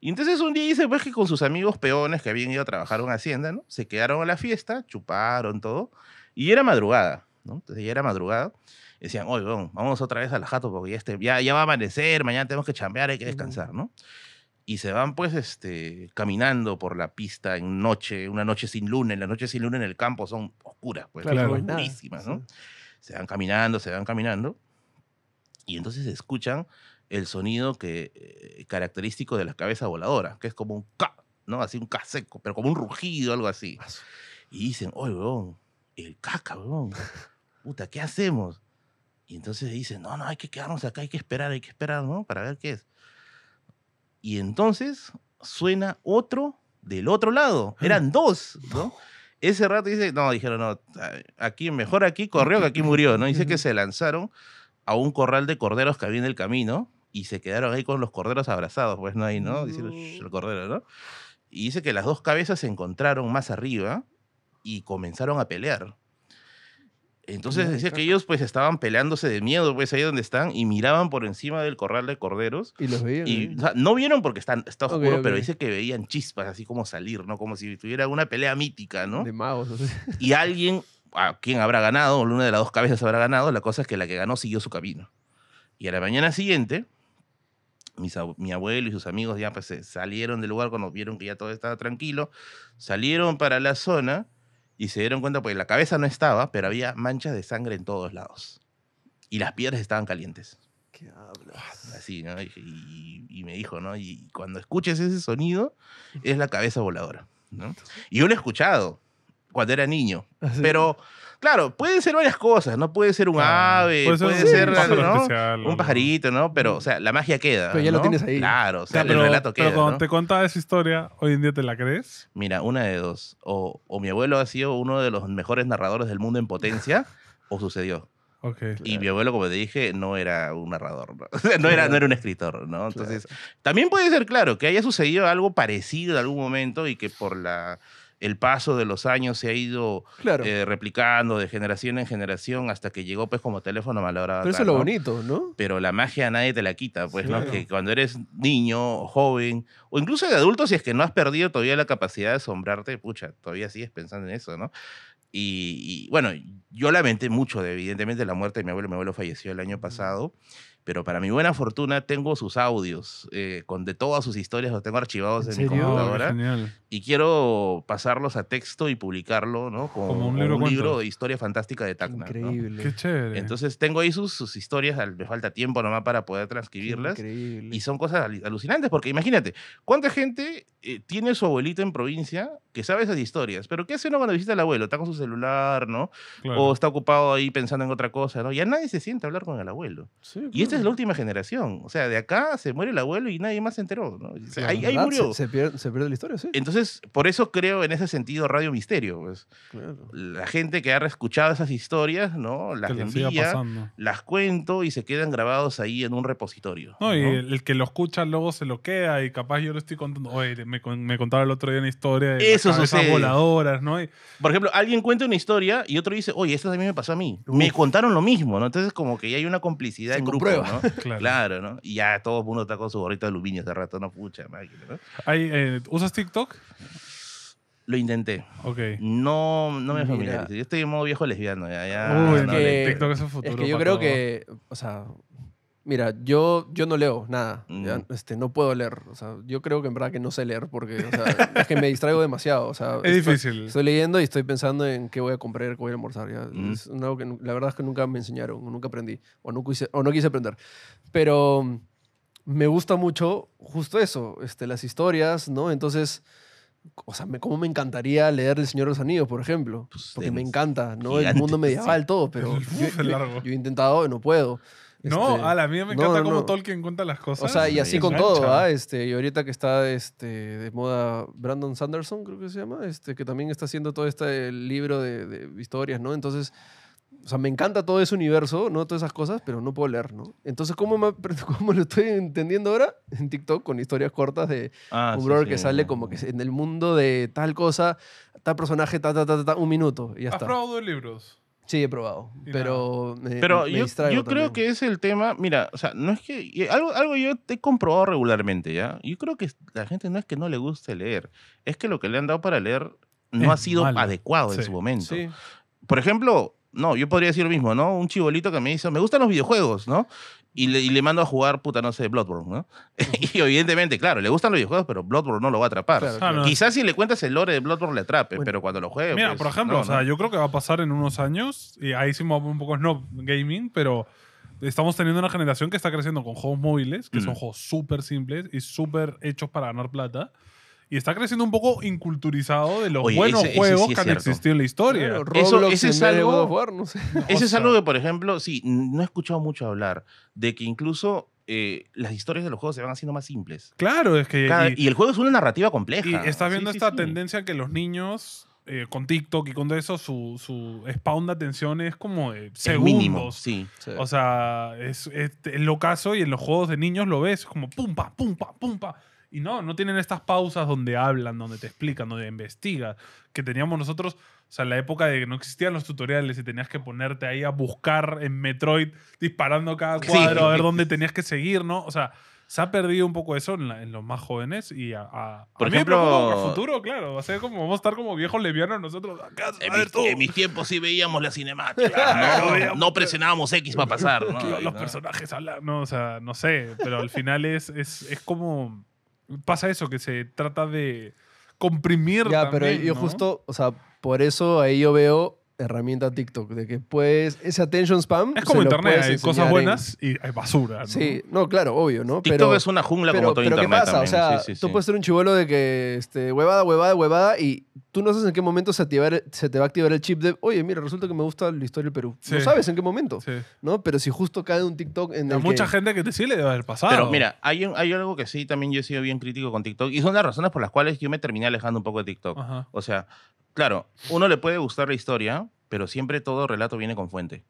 Y entonces un día dice pues que con sus amigos peones que habían ido a trabajar en Hacienda, ¿no? Se quedaron a la fiesta, chuparon todo. Y era madrugada, ¿no? Entonces ya era madrugada decían, oye, vamos otra vez a la jato porque ya, este, ya, ya, va a amanecer, mañana tenemos que chambear, hay que descansar, ¿no? y se van pues este, caminando por la pista en noche, una noche sin luna, en las noches sin luna en el campo son oscuras, pues claro, Se van caminando, se van caminando y entonces escuchan el sonido que eh, característico de las cabezas voladoras, que es como un ca, ¿no? Así un ca seco, pero como un rugido, algo así. Y dicen, "Oye, weón, el ca, cabrón. Puta, ¿qué hacemos?" Y entonces dicen, "No, no, hay que quedarnos acá, hay que esperar, hay que esperar, ¿no? Para ver qué es." Y entonces suena otro del otro lado. Ah. Eran dos, ¿no? Ese rato dice, no, dijeron, no, aquí, mejor aquí corrió que aquí murió, ¿no? Dice que se lanzaron a un corral de corderos que había en el camino y se quedaron ahí con los corderos abrazados, pues, ¿no? Ahí, ¿no? Dice el cordero, ¿no? Y dice que las dos cabezas se encontraron más arriba y comenzaron a pelear. Entonces decía que ellos pues estaban peleándose de miedo, pues ahí donde están, y miraban por encima del corral de corderos. Y los veían. Y, ¿eh? no vieron porque están, está oscuro, pero dice que veían chispas, así como salir, ¿no? Como si tuviera una pelea mítica, ¿no? De magos. Y alguien, a quien habrá ganado, una de las dos cabezas habrá ganado, la cosa es que la que ganó siguió su camino. Y a la mañana siguiente, mi abuelo y sus amigos ya pues, salieron del lugar cuando vieron que ya todo estaba tranquilo, salieron para la zona y se dieron cuenta porque la cabeza no estaba, pero había manchas de sangre en todos lados. Y las piedras estaban calientes. ¿Qué hablas? Así, ¿no? Y, me dijo, ¿no? Y cuando escuches ese sonido, es la cabeza voladora, Y yo lo he escuchado cuando era niño. Ah, pero, claro, pueden ser varias cosas, ¿no? Puede ser un ave, puede ser, un, especial, un pajarito, ¿no? Pero, o sea, la magia queda. Pero ya lo tienes ahí. Claro, o sea, el relato queda. Pero cuando te contaba esa historia, ¿hoy en día te la crees? Mira, una de dos. O, o mi abuelo ha sido uno de los mejores narradores del mundo en potencia, o sucedió. Okay, y mi abuelo, como te dije, no era un narrador, no, no era, no era un escritor, ¿no? Entonces, también puede ser, claro, que haya sucedido algo parecido en algún momento y que por la el paso de los años se ha ido eh, replicando de generación en generación hasta que llegó pues como teléfono malogrado. Pero eso es lo bonito, ¿no? Pero la magia nadie te la quita, pues, Que cuando eres niño, joven, o incluso de adulto, si es que no has perdido todavía la capacidad de asombrarte, pucha, todavía sigues pensando en eso, ¿no? Y, bueno, yo lamenté mucho, evidentemente, la muerte de mi abuelo. Mi abuelo falleció el año pasado pero para mi buena fortuna tengo sus audios eh, con de todas sus historias, los tengo archivados en, mi computadora y quiero pasarlos a texto y publicarlo, ¿no? Como, un, libro, de historia fantástica de Tacna. Increíble. Qué chévere. Entonces tengo ahí sus, sus historias, me falta tiempo nomás para poder transcribirlas. increíble. Y son cosas alucinantes, porque imagínate, ¿cuánta gente eh, tiene su abuelito en provincia que sabe esas historias? Pero ¿qué hace uno cuando visita al abuelo? Está con su celular, ¿no? O está ocupado ahí pensando en otra cosa, ¿no? Ya nadie se siente a hablar con el abuelo. Sí, y es la última generación. O sea, de acá se muere el abuelo y nadie más se enteró. ahí, murió. Se, pierde, la historia, sí. Entonces, por eso creo en ese sentido Radio Misterio. Pues. La gente que ha reescuchado esas historias, ¿no? Las envía, las cuento y se quedan grabados ahí en un repositorio. No, y el, que lo escucha luego se lo queda y capaz yo lo estoy contando. Oye, me, contaba el otro día una historia de eso voladoras, ¿no? por ejemplo, alguien cuenta una historia y otro dice, oye, esto también me pasó a mí. Me contaron lo mismo, ¿no? Entonces, como que ya hay una complicidad se grupo. claro, ¿no? Y ya todo el mundo está con su gorrito de aluminio hace rato, no pucha máquina, ¿no? Eh, ¿Usas TikTok? Lo intenté. Ok. No, no me familiarizo. Yo estoy en modo viejo lesbiano. Ya, ya, TikTok es un futuro. que yo creo que, o sea, Mira, yo, yo no leo nada. este, no puedo leer. O sea, yo creo que en verdad que no sé leer porque es que me distraigo demasiado. O sea, es estoy, difícil. Estoy leyendo y estoy pensando en qué voy a comprar, qué voy a almorzar. Ya. Es algo que la verdad es que nunca me enseñaron, nunca aprendí o no quise, o no quise aprender. Pero mm, me gusta mucho justo eso, este, las historias, ¿no? Entonces, o sea, me, cómo me encantaría leer El Señor de los Anillos, por ejemplo. Pues porque me encanta, ¿no? el mundo medieval, todo, pero yo, he intentado, y no puedo. No, este, a la mía me encanta cómo Tolkien cuenta las cosas. O sea, y así con todo, ¿ah? Este, y ahorita que está este, de moda Brandon Sanderson, creo que se llama, este, que también está haciendo todo este libro de, historias, ¿no? Entonces, o sea, me encanta todo ese universo, ¿no? Todas esas cosas, pero no puedo leer, ¿no? Entonces, ¿cómo, me, cómo lo estoy entendiendo ahora? En TikTok, con historias cortas de ah, un brother que sale como que en el mundo de tal cosa, tal personaje, ta, ta, ta, ta, un minuto, y ya está. ¿Has probado libros? Sí, he probado, pero pero yo, creo que es el tema, mira, o sea, no es que algo algo yo he comprobado regularmente, ¿ya? Yo creo que la gente no es que no le guste leer, es que lo que le han dado para leer no ha sido adecuado en su momento. Por ejemplo, no, yo podría decir lo mismo, ¿no? Un chibolito que me dice, me gustan los videojuegos, ¿no? y le, mando a jugar, puta, no sé, Bloodborne, ¿no? y evidentemente, claro, le gustan los videojuegos, pero Bloodborne no lo va a atrapar. Quizás si le cuentas el lore de Bloodborne le atrape, pero cuando lo juegue. Mira, pues, por ejemplo, o sea, yo creo que va a pasar en unos años, y ahí hicimos un poco snob gaming, pero estamos teniendo una generación que está creciendo con juegos móviles, que mm. son juegos súper simples y súper hechos para ganar plata y está creciendo un poco inculturizado de los buenos juegos que han existido en la historia. eso, ese es algo, es algo que, por ejemplo, sí, no he escuchado mucho hablar de que incluso eh, las historias de los juegos se van haciendo más simples. Claro, es que... y, el juego es una narrativa compleja. Y estás viendo esta tendencia que los niños eh, con TikTok y con todo eso, su, su spawn de atención es como de segundos. Mínimo, sí, O sea, es, es, y en los juegos de niños lo ves como pumpa pumpa pum, pa, pum, pa. Y no, no tienen estas pausas donde hablan, donde te explican, donde investigas, que teníamos nosotros, o sea, en la época de que no existían los tutoriales y tenías que ponerte ahí a buscar en Metroid, disparando cada cuadro, a ver dónde tenías que seguir, ¿no? O sea, se ha perdido un poco eso en, en los más jóvenes y a, a por ejemplo futuro claro va a ser como vamos a estar como viejos levianos nosotros en, mis, tiempos sí veíamos la cinemática no, no, presionábamos X para pasar ¿no? los personajes hablan no o sea no sé pero al final es, es, es como pasa eso, que se trata de comprimir. Ya, pero yo justo, o sea, por eso ahí yo veo herramienta TikTok, de que pues ese attention spam. Es como internet, hay cosas buenas y hay basura. ¿no? Sí, no, claro, obvio, ¿no? TikTok es una jungla como todo pero internet. ¿Qué pasa? O sea, tú puedes ser un chivolo de que este, huevada, huevada, huevada y tú no sabes en qué momento se, te va a activar el chip de, oye, mira, resulta que me gusta la historia del Perú. No sabes en qué momento, ¿no? Pero si justo cae un TikTok en Hay mucha gente que te sí le debe haber pasado. Pero mira, hay, hay algo que sí también yo he sido bien crítico con TikTok y son las razones por las cuales yo me terminé alejando un poco de TikTok. O sea, claro, uno le puede gustar la historia, pero siempre todo relato viene con fuente.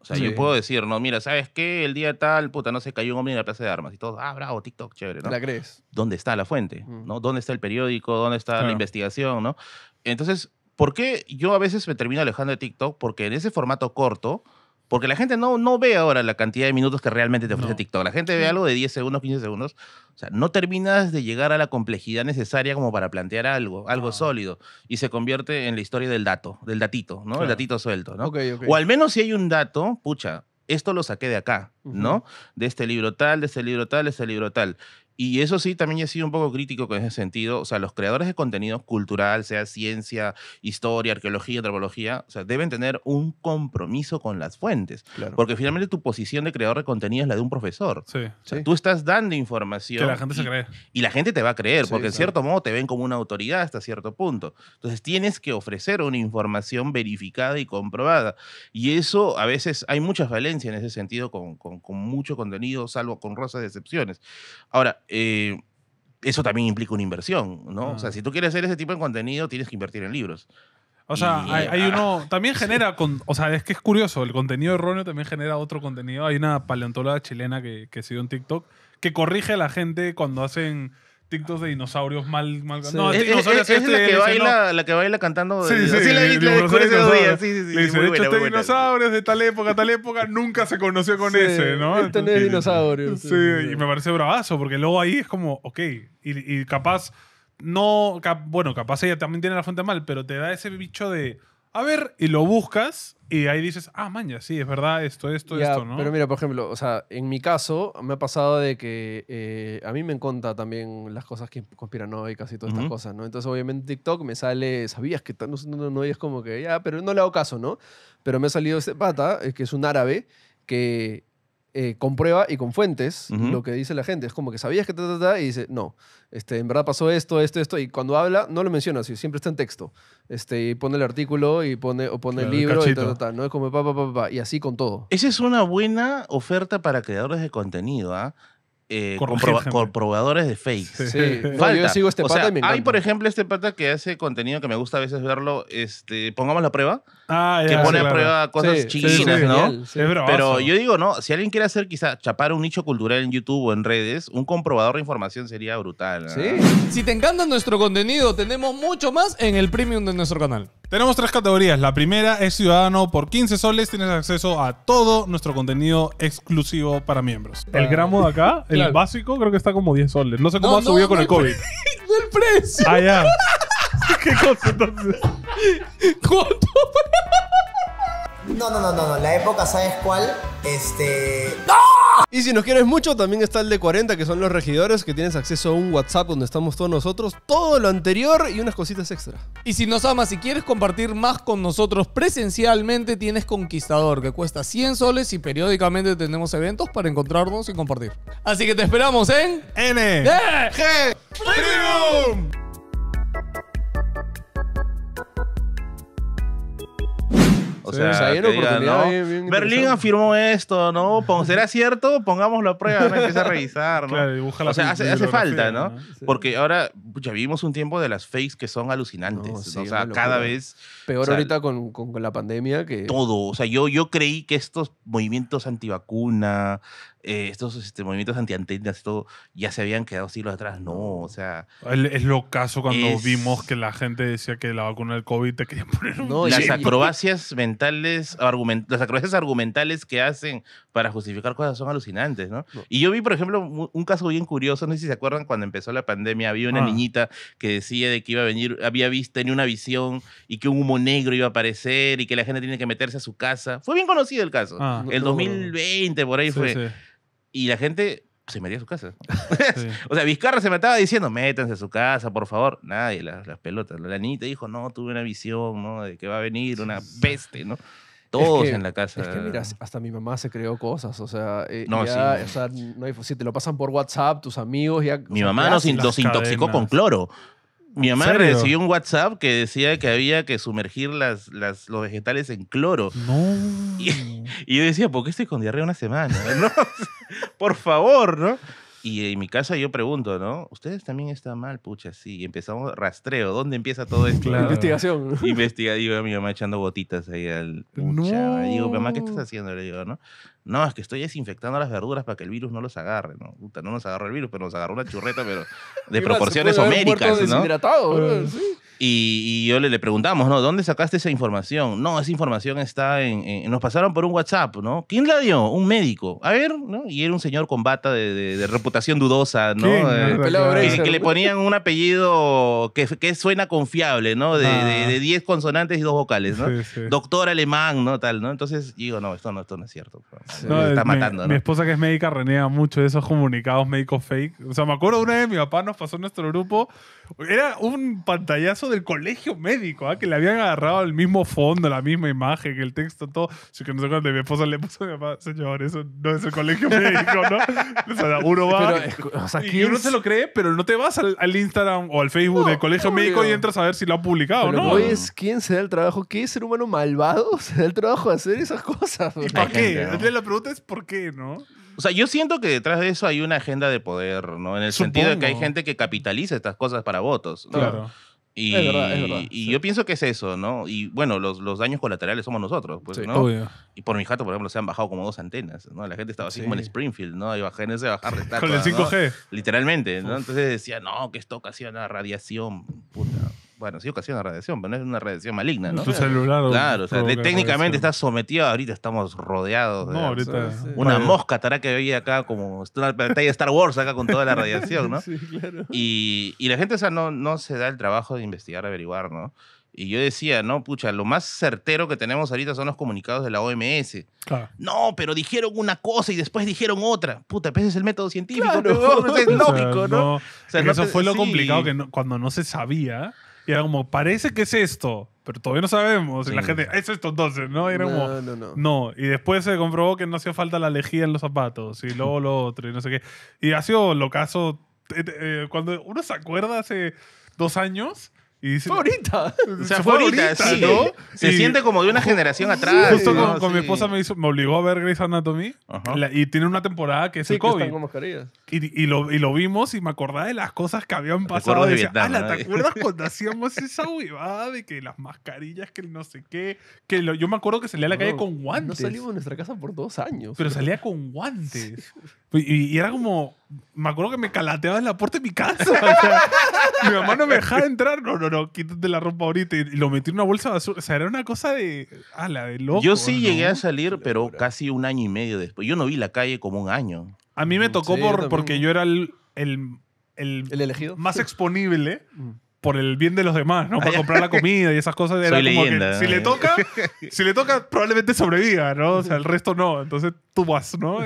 O sea, yo puedo decir, no, mira, ¿sabes qué? El día tal, puta, no se cayó un hombre en la plaza de armas y todo. Ah, bravo, TikTok, chévere, ¿no? ¿La crees? ¿Dónde está la fuente? Mm. ¿No? ¿Dónde está el periódico? ¿Dónde está la investigación? ¿No? Entonces, ¿por qué yo a veces me termino alejando de TikTok? Porque en ese formato corto, porque la gente no, no ve ahora la cantidad de minutos que realmente te ofrece TikTok. La gente ve algo de 10 segundos, 15 segundos. O sea, no terminas de llegar a la complejidad necesaria como para plantear algo, algo ah. sólido. Y se convierte en la historia del dato, del datito, ¿no? El datito suelto, ¿no? O al menos si hay un dato, pucha, esto lo saqué de acá, ¿no? De este libro tal, de este libro tal, de este libro tal. Y eso sí, también he sido un poco crítico con ese sentido. O sea, los creadores de contenido cultural, sea ciencia, historia, arqueología, antropología, o sea, deben tener un compromiso con las fuentes. Porque finalmente tu posición de creador de contenido es la de un profesor. Sí, o sea, Tú estás dando información. Que la gente y, se cree. Y la gente te va a creer, porque en cierto modo te ven como una autoridad hasta cierto punto. Entonces tienes que ofrecer una información verificada y comprobada. Y eso a veces hay mucha falencia en ese sentido con, con, con mucho contenido, salvo con rosas de excepciones. Ahora, eh, eso también implica una inversión, ¿no? O sea, si tú quieres hacer ese tipo de contenido, tienes que invertir en libros. O sea, hay, ah, uno. También genera. Con, o sea, es que es curioso. El contenido erróneo también genera otro contenido. Hay una paleontóloga chilena que, que siguió en TikTok que corrige a la gente cuando hacen TikToks de dinosaurios mal. mal No, es, este este es, la, que baila, la que baila cantando. sí, sí, sí, la, sí, sí, sí. Le dice, de hecho, este dinosaurio de tal época, tal época, nunca se conoció con ese, ¿no? Este no es dinosaurio. Sí, y me parece bravazo, porque luego ahí es como, ok, y, capaz, no, bueno, capaz ella también tiene la fuente mal, pero te da ese bicho de a ver, y lo buscas y ahí dices, ah, maña! sí, es verdad, esto, esto, esto, ¿no? Pero mira, por ejemplo, o sea, en mi caso me ha pasado de que eh, a mí me encanta también las cosas que hoy y todas estas cosas, ¿no? Entonces, obviamente, TikTok me sale, sabías que no, no, es como que, ya, pero no le hago caso, ¿no? Pero me ha salido este pata, eh, que es un árabe, que eh, con prueba y con fuentes lo que dice la gente. Es como que sabías que y dice, no, este, en verdad pasó esto, esto, esto. Y cuando habla, no lo menciona, así, siempre está en texto. Este, y pone el artículo y pone, o pone el libro y ¿no? Es como y así con todo. Esa es una buena oferta para creadores de contenido, ¿ah? ¿eh? Eh, comprobadores de fake. Sí. yo sigo este Hay, por ejemplo, este pata que hace contenido que me gusta a veces verlo. Este, pongamos la prueba que pone a prueba cosas chinas, ¿no? Pero yo digo, no, si alguien quiere hacer quizá chapar un nicho cultural en YouTube o en redes, un comprobador de información sería brutal. Sí. Si te encanta nuestro contenido, tenemos mucho más en el premium de nuestro canal. Tenemos tres categorías. La primera es Ciudadano por 15 soles. Tienes acceso a todo nuestro contenido exclusivo para miembros. El gramo de acá, el básico, creo que está como 10 soles. No sé cómo ha subido con el COVID. el precio. Ah, ya. ¿Qué cosa entonces? ¿Cuánto? No, no, no, no, La época, ¿sabes cuál? Este. ¡No! Y si nos quieres mucho, también está el de 40, que son los regidores, que tienes acceso a un WhatsApp donde estamos todos nosotros, todo lo anterior y unas cositas extra. Y si nos amas y quieres compartir más con nosotros presencialmente, tienes Conquistador, que cuesta 100 soles y periódicamente tenemos eventos para encontrarnos y compartir. Así que te esperamos en... N. G. Premium. Berlín afirmó esto, ¿no? ¿Será cierto? Pongámoslo a prueba, no empieza a revisar, ¿no? o sea, hace, falta, ¿no? Porque ahora ya vivimos un tiempo de las fakes que son alucinantes. o sea, cada vez... Peor ahorita con, la pandemia que... Todo. O sea, yo, yo creí que estos movimientos antivacuna, eh, estos este, movimientos antiantenas y todo ya se habían quedado siglos atrás. No, o sea. Es lo caso cuando vimos que la gente decía que la vacuna del COVID te quería poner un no, Las acrobacias mentales, las acrobacias argumentales que hacen para justificar cosas son alucinantes, ¿no? Y yo vi, por ejemplo, un caso bien curioso, no sé si se acuerdan cuando empezó la pandemia, había una ah. niñita que decía de que iba a venir, había visto, tenía una visión y que un humo negro iba a aparecer y que la gente tiene que meterse a su casa. Fue bien conocido el caso. Ah. El 2020, por ahí fue. Y la gente se metía a su casa. o sea, Vizcarra se mataba diciendo, métanse a su casa, por favor. Nadie, las, pelotas. La te dijo, no, tuve una visión, ¿no? De que va a venir una peste, ¿no? Todos en la casa. Es que mira, hasta mi mamá se creó cosas, o sea, eh, si te lo pasan por WhatsApp, tus amigos ya... Mi mamá nos intoxicó con cloro. Mi mamá recibió un WhatsApp que decía que había que sumergir las, los vegetales en cloro. No. Y, yo decía, ¿por qué estoy con diarrea una semana? Por favor, ¿no? Y en mi casa yo pregunto, ¿no? Ustedes también están mal, pucha, sí. empezamos rastreo. ¿Dónde empieza todo esto? Investigación. Y mi mamá echando gotitas ahí al... Pucha. Digo, mamá, ¿qué estás haciendo? Le digo, ¿no? No, es que estoy desinfectando las verduras para que el virus no los agarre. No, Puta, no nos agarró el virus, pero nos agarró una churreta, pero de proporciones homéricas, ¿no? y, y, yo le, le, preguntamos, ¿no? ¿Dónde sacaste esa información? No, esa información está en, Nos pasaron por un WhatsApp, ¿no? ¿Quién la dio? Un médico. A ver, ¿no? Y era un señor con bata de, reputación dudosa, ¿no? Eh, que, le ponían un apellido que, suena confiable, ¿no? De 10 ah. consonantes y dos vocales, ¿no? Doctor alemán, ¿no? Tal, ¿no? Entonces digo, no, esto no, esto no es cierto. Pues" está mi, Mi esposa que es médica renea mucho de esos comunicados médicos fake. O sea, me acuerdo una vez mi papá nos pasó en nuestro grupo. Era un pantallazo del colegio médico, Ah, que le habían agarrado el mismo fondo, la misma imagen, el texto, todo. Así que no sé cuándo mi esposa le puso a mi papá, señor, eso no es el colegio médico, ¿no? O sea, uno va. y uno se lo cree, pero no te vas al, Instagram o al Facebook del colegio médico y entras a ver si lo han publicado, ¿no? es quién se da el trabajo, qué ser humano malvado se da el trabajo de hacer esas cosas. ¿Y para qué? la pregunta es por qué, ¿no? O sea, yo siento que detrás de eso hay una agenda de poder, ¿no? En el sentido de que hay gente que capitaliza estas cosas para votos. Claro. Y, yo pienso que es eso, ¿no? Y bueno, los, daños colaterales somos nosotros, pues, ¿no? Y por mi jato, por ejemplo, se han bajado como dos antenas, ¿no? La gente estaba así como en Springfield, ¿no? bajar Con el 5G. Literalmente, ¿no? Entonces decía, no, que esto ocasiona radiación, puta bueno, sí ocasiona radiación, pero no es una radiación maligna, ¿no? Tu celular. Claro, o sea, técnicamente está sometido, ahorita estamos rodeados de no, ahorita, una mosca estará que veía acá como una pantalla de Star Wars acá con toda la radiación, ¿no? Sí, claro. Y, y la gente, esa no, no se da el trabajo de investigar, averiguar, ¿no? Y yo decía, no, pucha, lo más certero que tenemos ahorita son los comunicados de la OMS. Claro. No, pero dijeron una cosa y después dijeron otra. Puta, pues es el método científico, no, es lógico, ¿no? eso fue lo complicado que cuando no se sabía. Y era como, parece que es esto, pero todavía no sabemos. Y la gente, es esto entonces, ¿no? Y era como, no, Y después se comprobó que no hacía falta la lejía en los zapatos, y luego lo otro, y no sé qué. Y ha sido lo caso, eh, eh, cuando uno se acuerda hace dos años, y dice, ahorita. O sea, fue ahorita, Se siente como de una generación atrás. Justo con, mi esposa me, hizo, me obligó a ver Grey's Anatomy y tiene una temporada que es el COVID. Y, lo, y lo vimos y me acordaba de las cosas que habían pasado. de ¿te acuerdas cuando hacíamos esa huevada de que las mascarillas, que no sé qué? que Yo me acuerdo que salía a la calle con guantes. No salimos de nuestra casa por dos años. Pero salía con guantes. Y, era como. Me acuerdo que me calateaba en la puerta de mi casa. mi mamá no me dejaba entrar. No, no, no, quítate la ropa ahorita. Y lo metí en una bolsa de basura. O sea, era una cosa de. Ah, la de loco. Yo sí llegué a salir, pero casi un año y medio después. Yo no vi la calle como un año. A mí me mm, tocó por, porque yo era el, el, el, elegido. Más exponible. Mm. por el bien de los demás, ¿no? Para ah, comprar la comida y esas cosas. Era Soy como leyenda, si le ¿eh? toca, si le toca, probablemente sobreviva, ¿no? O sea, el resto no. Entonces tú vas, ¿no?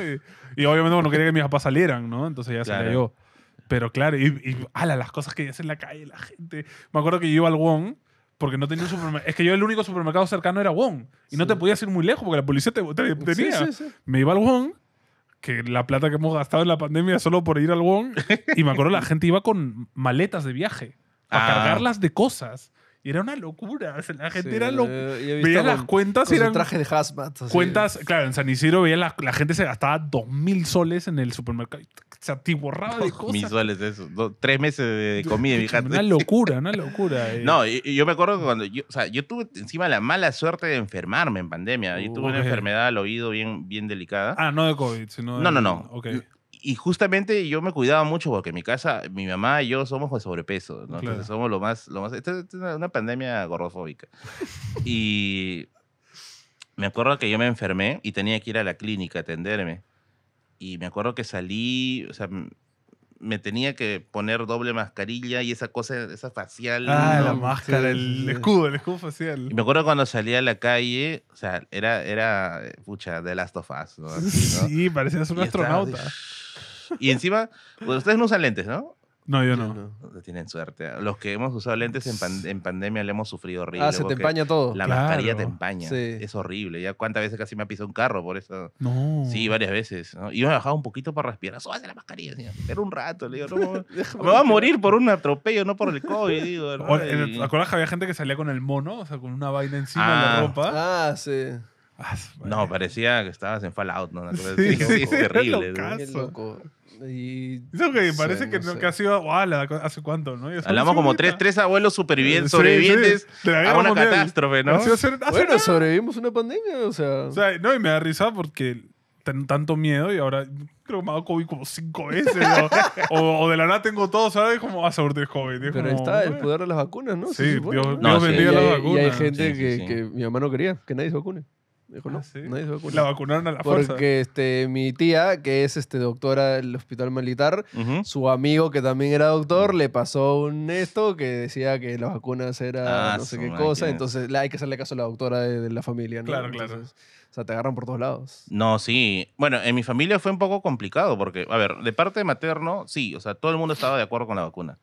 Y, obviamente no quería que mis papás salieran, ¿no? Entonces ya claro. yo. Pero claro, y, y ala, las cosas que hace en la calle, la gente. Me acuerdo que yo iba al Wong porque no tenía un supermercado. Es que yo el único supermercado cercano era Wong. Y no te podías ir muy lejos porque la policía te, tenía. me iba al Wong, que la plata que hemos gastado en la pandemia solo por ir al Wong. y me acuerdo la gente iba con maletas de viaje a ah. cargarlas de cosas era una locura. la gente era loca. Veía las cuentas con y traje de hazmat. Cuentas, claro, en San Isidro la, gente se gastaba dos mil soles en el supermercado. Se atiborraba de cosas. Mil soles, eso. tres meses de comida, Una locura, una locura. Eh. No, y yo, me acuerdo que cuando. Yo, o sea, yo tuve encima la mala suerte de enfermarme en pandemia. Yo tuve una enfermedad al oído bien, bien delicada. Ah, no de COVID, sino. De... No, no, no. Okay y justamente yo me cuidaba mucho porque mi casa, mi mamá y yo somos de pues, sobrepeso, Entonces somos lo más, lo es una pandemia gorrofóbica. y me acuerdo que yo me enfermé y tenía que ir a la clínica a atenderme. Y me acuerdo que salí, o sea, me tenía que poner doble mascarilla y esa cosa, esa facial. Ah, la máscara, el escudo, el escudo facial. Y me acuerdo cuando salí a la calle, o sea, era, era pucha, de Last of Us. Sí, parecías un astronauta. Y encima, pues, ustedes no usan lentes, ¿no? No, yo no. No Tienen suerte. Los que hemos usado lentes en, pandemia le hemos sufrido horrible. Ah, se te empaña todo. La mascarilla te empaña. Sí. Es horrible. Ya cuántas veces casi me ha pisado un carro por eso. No. Sí, varias veces. Y yo me bajaba un poquito para respirar. hace la mascarilla, Pero un rato. Le digo, me va a morir por un atropello, no por el COVID. acuerdas que había gente que salía con el mono? O sea, con una vaina encima de la ah. ropa. Ah, sí. Ah, no, parecía que estabas en Fallout, ¿no? Sí, sí, sí, terrible. Es loco. Y... Eso que parece que, ha sido, hace cuánto, ¿no? Hablamos como tres, tres abuelos supervivientes, eh, a una catástrofe, ¿no? bueno, nada. sobrevivimos una pandemia, o sea. no, y me da risa porque tengo tanto miedo y ahora creo que me hago COVID como cinco veces. o, de la nada tengo todo, ¿sabes? Como a ah, suerte de COVID. Pero está el eh". poder de las vacunas, ¿no? Sí, Dios, Dios, bendiga las vacunas. Y hay gente que, que mi mamá no quería, que nadie se vacune. Ah, no, La vacunaron a la Porque, fuerza. Porque este, mi tía, que es este, doctora del hospital militar, su amigo que también era doctor, mm. le pasó un esto que decía que las vacunas eran ah, no sé qué cosa. Entonces hay que hacerle caso a la doctora de, la familia, Claro, O sea, te agarran por todos lados. No, sí. Bueno, en mi familia fue un poco complicado porque, a ver, de parte materno, sí, o sea, todo el mundo estaba de acuerdo con la vacuna.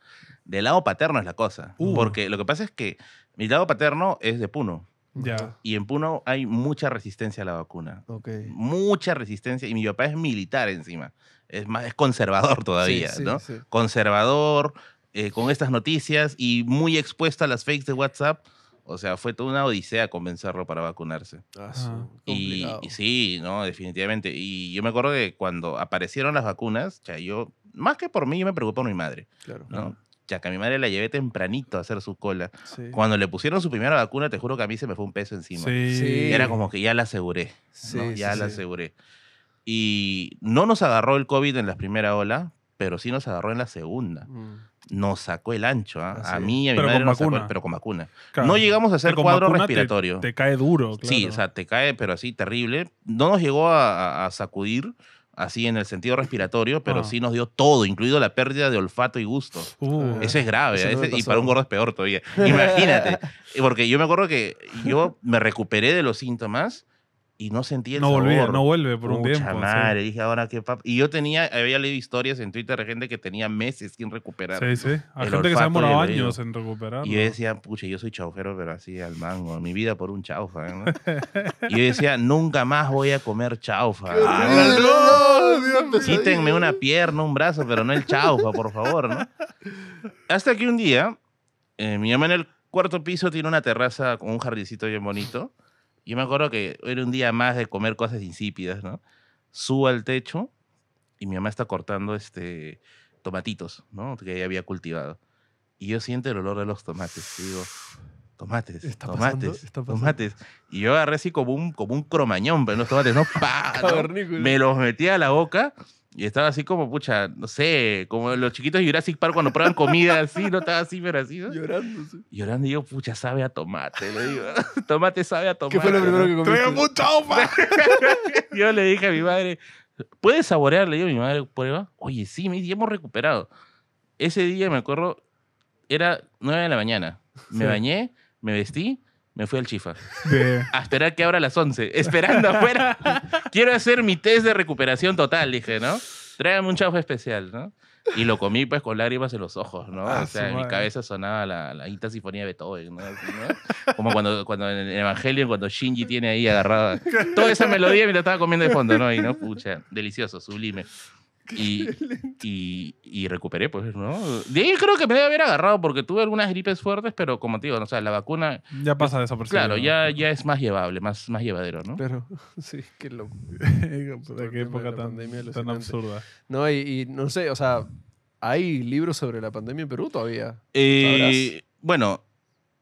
Del lado paterno es la cosa. Uh. Porque lo que pasa es que mi lado paterno es de Puno. Y en Puno hay mucha resistencia a la vacuna. Okay. Mucha resistencia. Y mi papá es militar encima. Es más, es conservador todavía, ¿no? Conservador, eh, con estas noticias y muy expuesto a las fakes de WhatsApp. O sea, fue toda una odisea convencerlo para vacunarse. Ah, y, y, sí, no, definitivamente. Y yo me acuerdo que cuando aparecieron las vacunas, ya yo, más que por mí, yo me preocupo por mi madre. Claro. ¿no? ya que a mi madre la llevé tempranito a hacer su cola. Cuando le pusieron su primera vacuna, te juro que a mí se me fue un peso encima. Era como que ya la aseguré. Ya la aseguré. Y no nos agarró el COVID en la primera ola, pero sí nos agarró en la segunda. Mm. Nos sacó el ancho, ¿ah? a mí y a mi madre pero con vacuna. No llegamos a hacer cuadro respiratorio. Te, cae duro, Sí, o sea, te cae, pero así terrible. No nos llegó a, a sacudir, así en el sentido respiratorio, pero ah. sí nos dio todo, incluido la pérdida de olfato y gusto. Uh. eso es grave, y para un gordo es peor todavía. Imagínate, porque yo me acuerdo que yo me recuperé de los síntomas y no sentía el no sabor. no vuelve por un tiempo. Madre, dije, ahora qué Y yo tenía, había leído historias en Twitter de gente que tenía meses sin recuperar. Sí, sí. Hay gente que se ha demorado años en recuperar. Y yo decía, pucha, yo soy chaufero, pero así al mango. Mi vida por un chaufa. y yo decía, nunca más voy a comer chaufa. ¡No! Quítenme una pierna, un brazo, pero no el chaufa, por favor, ¿no? Hasta que un día, eh, mi mamá en el cuarto piso tiene una terraza con un jardincito bien bonito yo me acuerdo que era un día más de comer cosas insípidas, ¿no? Subo al techo y mi mamá está cortando este, tomatitos, ¿no? Que ella había cultivado. Y yo siento el olor de los tomates. Y digo, tomates, tomates, tomates. Y yo agarré así como un, como un cromañón, pero los tomates, ¿no? ¡Pah! Me los metí a la boca y estaba así como, pucha, no sé, como los chiquitos de Jurassic Park cuando prueban comida así, no estaba así, pero así. ¿no? Llorando. Sí. Llorando y yo, pucha, sabe a tomate, le digo. Tomate sabe a tomate. ¿Qué fue lo primero que comiste? mucha opa! yo le dije a mi madre, ¿puedes saborear? Le digo a mi madre, prueba. Oye, sí, me hemos recuperado. Ese día, me acuerdo, era nueve de la mañana. Me bañé, me vestí, me fui al chifa. A esperar que abra a las 11. Esperando afuera. Quiero hacer mi test de recuperación total, dije, ¿no? Tráigame un chaufa especial, ¿no? Y lo comí pues con lágrimas en los ojos, ¿no? Ah, o sea, en mi cabeza sonaba la, la sinfonía de Beethoven, ¿no? Como cuando, cuando en el Evangelio, cuando Shinji tiene ahí agarrada toda esa melodía la estaba comiendo de fondo, ¿no? Y no, pucha, delicioso, sublime y, y, recuperé, pues, ¿no? De ahí creo que me debe haber agarrado porque tuve algunas gripes fuertes, pero como te digo, o sea, la vacuna... Ya pasa persona. Claro, ya, ya es más llevable, más, más llevadero, ¿no? Pero, sí, qué loco. qué época tan, tan absurda. No, y, no sé, o sea, ¿hay libros sobre la pandemia en Perú todavía? y eh, bueno,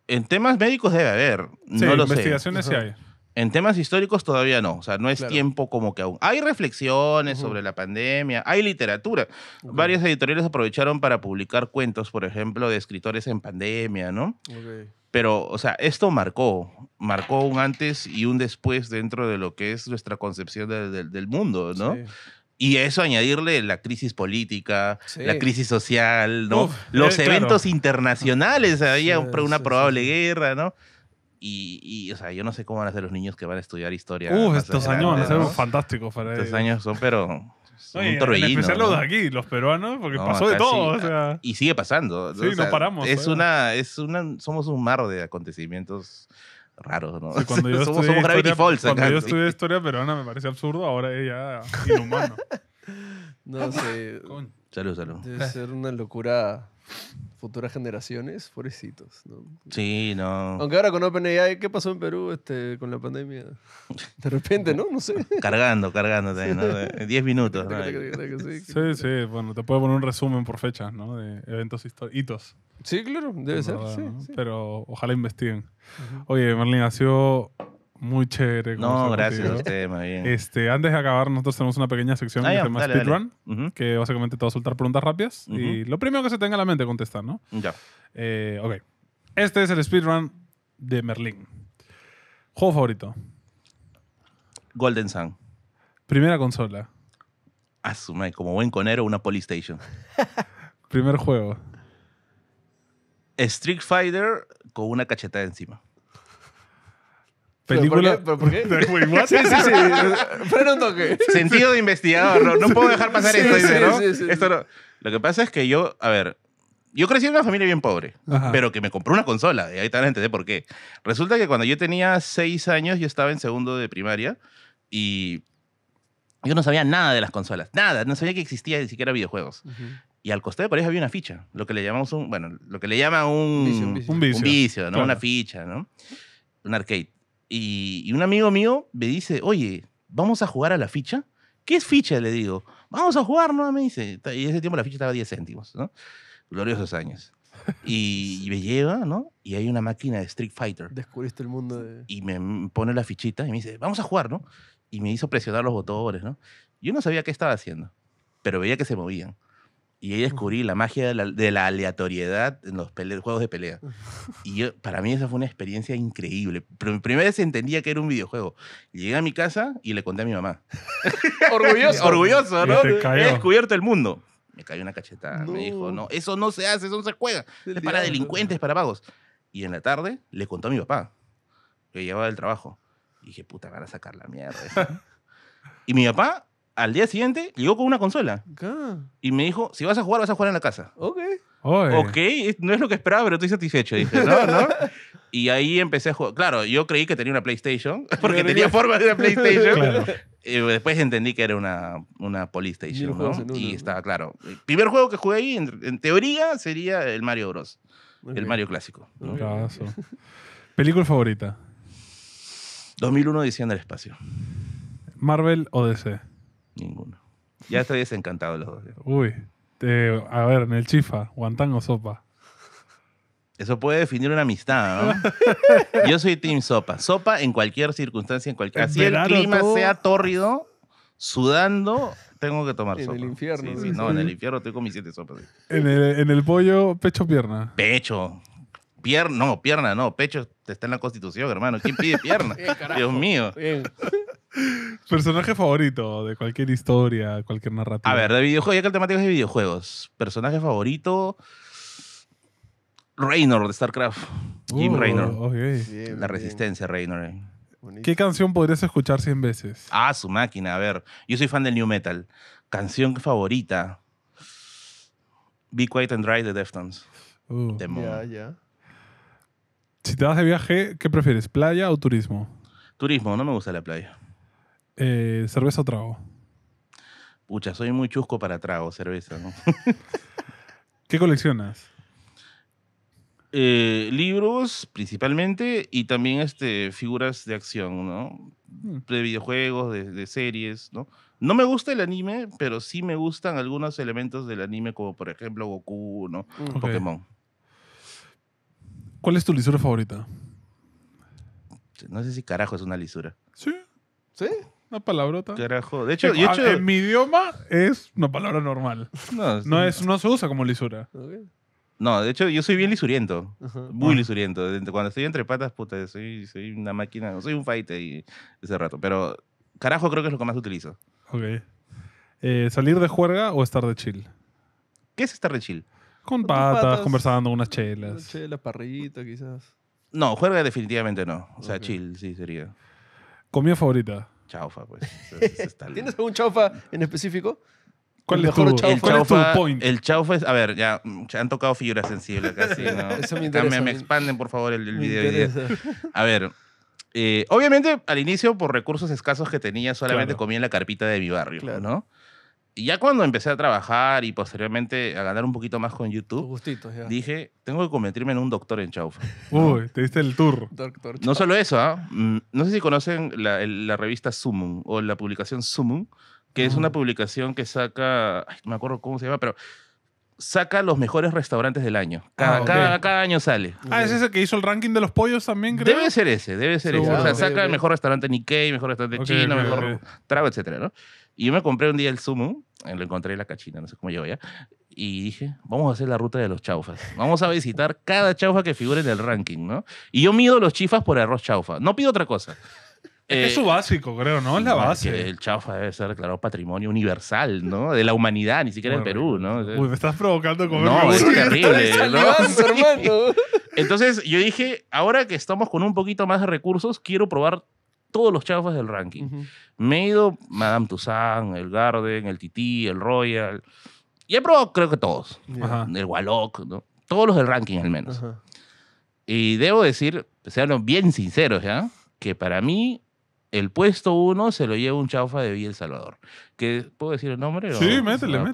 en temas médicos debe haber, no lo sé. investigaciones sí hay. En temas históricos todavía no, o sea, no es tiempo como que aún. Hay reflexiones sobre la pandemia, hay literatura. Varias editoriales aprovecharon para publicar cuentos, por ejemplo, de escritores en pandemia, ¿no? Pero, o sea, esto marcó, marcó un antes y un después dentro de lo que es nuestra concepción del mundo, ¿no? Y Y eso añadirle la crisis política, la crisis social, ¿no? Los eh, eventos internacionales, había una probable guerra, ¿no? Y, o sea, yo no sé cómo van a ser los niños que van a estudiar historia. Uh, estos años van a ser fantásticos para ellos. Estos años son, pero. Son un especial los de aquí, los peruanos, porque pasó de todo. o ah, sea, y sigue pasando. Sí, o no paramos. Es una, es una, somos un mar de acontecimientos raros, ¿no? cuando yo somos, Gravity Falls. Cuando yo estudié historia peruana me parecía absurdo, ahora ella inhumano. no sé. Salud, salud. Debe ser una locura futuras generaciones, pobrecitos, ¿no? Sí, no. Aunque ahora con OpenAI, ¿qué pasó en Perú este, con la pandemia? De repente, ¿no? No sé. Cargando, cargando también, ¿no? Diez minutos. sí, sí, bueno, te puedo poner un resumen por fecha ¿no? De eventos históricos. Sí, claro, debe ser, sí, Pero ojalá investiguen. Oye, Marlene nació. sido muy chévere. No, gracias a usted, Este, antes de acabar, nosotros tenemos una pequeña sección ah, que Speedrun, que básicamente te va a soltar preguntas rápidas y lo primero que se tenga en la mente contestar, ¿no? Ya. Eh, ok. Este es el Speedrun de Merlin ¿Juego favorito? Golden Sun. Primera consola. Asume, como buen conero, una Polystation. Primer juego. Street Fighter con una cachetada encima. Película. por qué? ¿Pero sí, sí, sí. toque. Sentido de investigador. No, no puedo dejar pasar esto. ¿no? esto Lo que pasa es que yo, a ver, yo crecí en una familia bien pobre, pero que me compró una consola. Y ahí la gente de por qué. Resulta que cuando yo tenía seis años, yo estaba en segundo de primaria y yo no sabía nada de las consolas. Nada. No sabía que existía ni siquiera videojuegos. Y al costado de pareja había una ficha, lo que le llamamos un, bueno, lo que le llama un, un vicio, ¿no? Una ficha, ¿no? Un arcade. Y, un amigo mío me dice, oye, vamos a jugar a la ficha. ¿Qué es ficha? Le digo, vamos a jugar, ¿no? Me dice. Y ese tiempo la ficha estaba a 10 céntimos, ¿no? Gloriosos años. Y, y, me lleva, ¿no? Y hay una máquina de Street Fighter. Descubriste el mundo de... Y me pone la fichita y me dice, vamos a jugar, ¿no? Y me hizo presionar los botones, ¿no? Yo no sabía qué estaba haciendo, pero veía que se movían y ahí descubrí la magia de la, de la aleatoriedad en los juegos de pelea. Y yo, para mí esa fue una experiencia increíble. Pero primera vez entendía que era un videojuego. Llegué a mi casa y le conté a mi mamá. Orgulloso. Orgulloso, ¿no? He descubierto el mundo. Me cayó una cachetada. Me dijo, no, eso no se hace, eso no se juega. es para delincuentes, para vagos. Y en la tarde le contó a mi papá. Yo llevaba del trabajo. Y dije, puta, van a sacar la mierda. y mi papá al día siguiente llegó con una consola. Y me dijo, si vas a jugar, vas a jugar en la casa. Ok. Ok, no es lo que esperaba, pero estoy satisfecho. Y ahí empecé a jugar. Claro, yo creí que tenía una PlayStation, porque tenía forma de una PlayStation. después entendí que era una, una Polystation, y estaba claro. El primer juego que jugué ahí, en, teoría, sería el Mario Bros. El Mario clásico. ¿Película favorita? 2001 Diciendo el Espacio. ¿Marvel o DC? Ninguno. Ya estoy desencantado los dos. Uy, a ver, en el chifa, guantán o sopa. Eso puede definir una amistad, ¿no? Yo soy Team Sopa. Sopa en cualquier circunstancia, en cualquier. Así el clima sea tórrido, sudando, tengo que tomar sopa. En el infierno. Sí, no, en el infierno estoy con mis siete sopas. En, el, en el pollo, pecho pierna. Pecho. Pierna, no, pierna, no. Pecho está en la constitución, hermano. ¿Quién pide pierna? Eh, Dios mío. Personaje favorito de cualquier historia, cualquier narrativa. A ver, de videojuegos, ya que el temático es de videojuegos. Personaje favorito. Raynor de StarCraft. Jim uh, la resistencia, Reynor eh. ¿Qué canción podrías escuchar 100 veces? Ah, su máquina. A ver, yo soy fan del New Metal. Canción favorita. Be Quiet and Dry de Deftones. Uh. ya, Si te vas de viaje, ¿qué prefieres? ¿Playa o turismo? Turismo, no me gusta la playa. Eh, ¿Cerveza o trago? Pucha, soy muy chusco para trago, cerveza, ¿Qué coleccionas? Eh, libros principalmente y también este, figuras de acción, ¿no? Mm. De videojuegos, de, series, ¿no? No me gusta el anime, pero sí me gustan algunos elementos del anime, como por ejemplo Goku, ¿no? Mm. Pokémon. ¿Cuál es tu lisura favorita? No sé si carajo es una lisura. Sí. ¿Sí? Una palabrota. Carajo. De ah, hecho, en mi idioma es una palabra normal. No, es, no se usa como lisura. No, de hecho, yo soy bien lisuriento. Muy lisuriento. Cuando estoy entre patas, puta, soy, una máquina, soy un fighter y ese rato. Pero carajo creo que es lo que más utilizo. Ok. Eh, ¿Salir de juerga o estar de chill? ¿Qué es estar de chill? Con, patas, conversando, unas chelas. Una chela, parrillita, quizás. No, juerga definitivamente no. O sea, chill, sí, sería. ¿Comida favorita? chaufa, pues. ¿Tienes algún chaufa en específico? ¿Cuál, es tu, el chaufa? El chaufa es, a ver, ya han tocado figuras sensibles casi, Eso me interesa. expanden, por favor, el, video. A ver, eh, obviamente al inicio por recursos escasos que tenía solamente comía en la carpita de mi barrio, ¿no? Y ya cuando empecé a trabajar y posteriormente a ganar un poquito más con YouTube, dije, tengo que convertirme en un doctor en chaufa. Uy, te diste el tour. Doctor No solo eso, ¿ah? mm, no sé si conocen la, revista Sumun o la publicación Sumun, que es ah. una publicación que saca, no me acuerdo cómo se llama, pero saca los mejores restaurantes del año. Ah, cada, año sale. Ah, es ese que hizo el ranking de los pollos también, creo. Debe ser ese, debe ser ese. O sea, saca el mejor restaurante Nikkei, mejor restaurante chino, mejor trago, etcétera, ¿no? Y yo me compré un día el Sumo, eh, lo encontré en la cachina, no sé cómo llegó ya, y dije, vamos a hacer la ruta de los chaufas. Vamos a visitar cada chaufa que figure en el ranking, ¿no? Y yo mido los chifas por arroz chaufa. No pido otra cosa. es eh, su básico, creo, ¿no? Es la base. el chaufa debe ser declarado patrimonio universal, ¿no? De la humanidad, ni siquiera en Perú, ¿no? uy, me estás provocando comer. No, es terrible. ¿no? Entonces yo dije, ahora que estamos con un poquito más de recursos, quiero probar todos los chafas del ranking. Me he ido Madame Toussaint, el Garden, el Tití, el Royal. Y he probado, creo que todos. El Walock, ¿no? Todos los del ranking, al menos. Y debo decir, sean bien sinceros, ¿ya? Que para mí, el puesto uno se lo lleva un chaufa de Villa El Salvador. Que, ¿Puedo decir el nombre? Sí, métele, métele.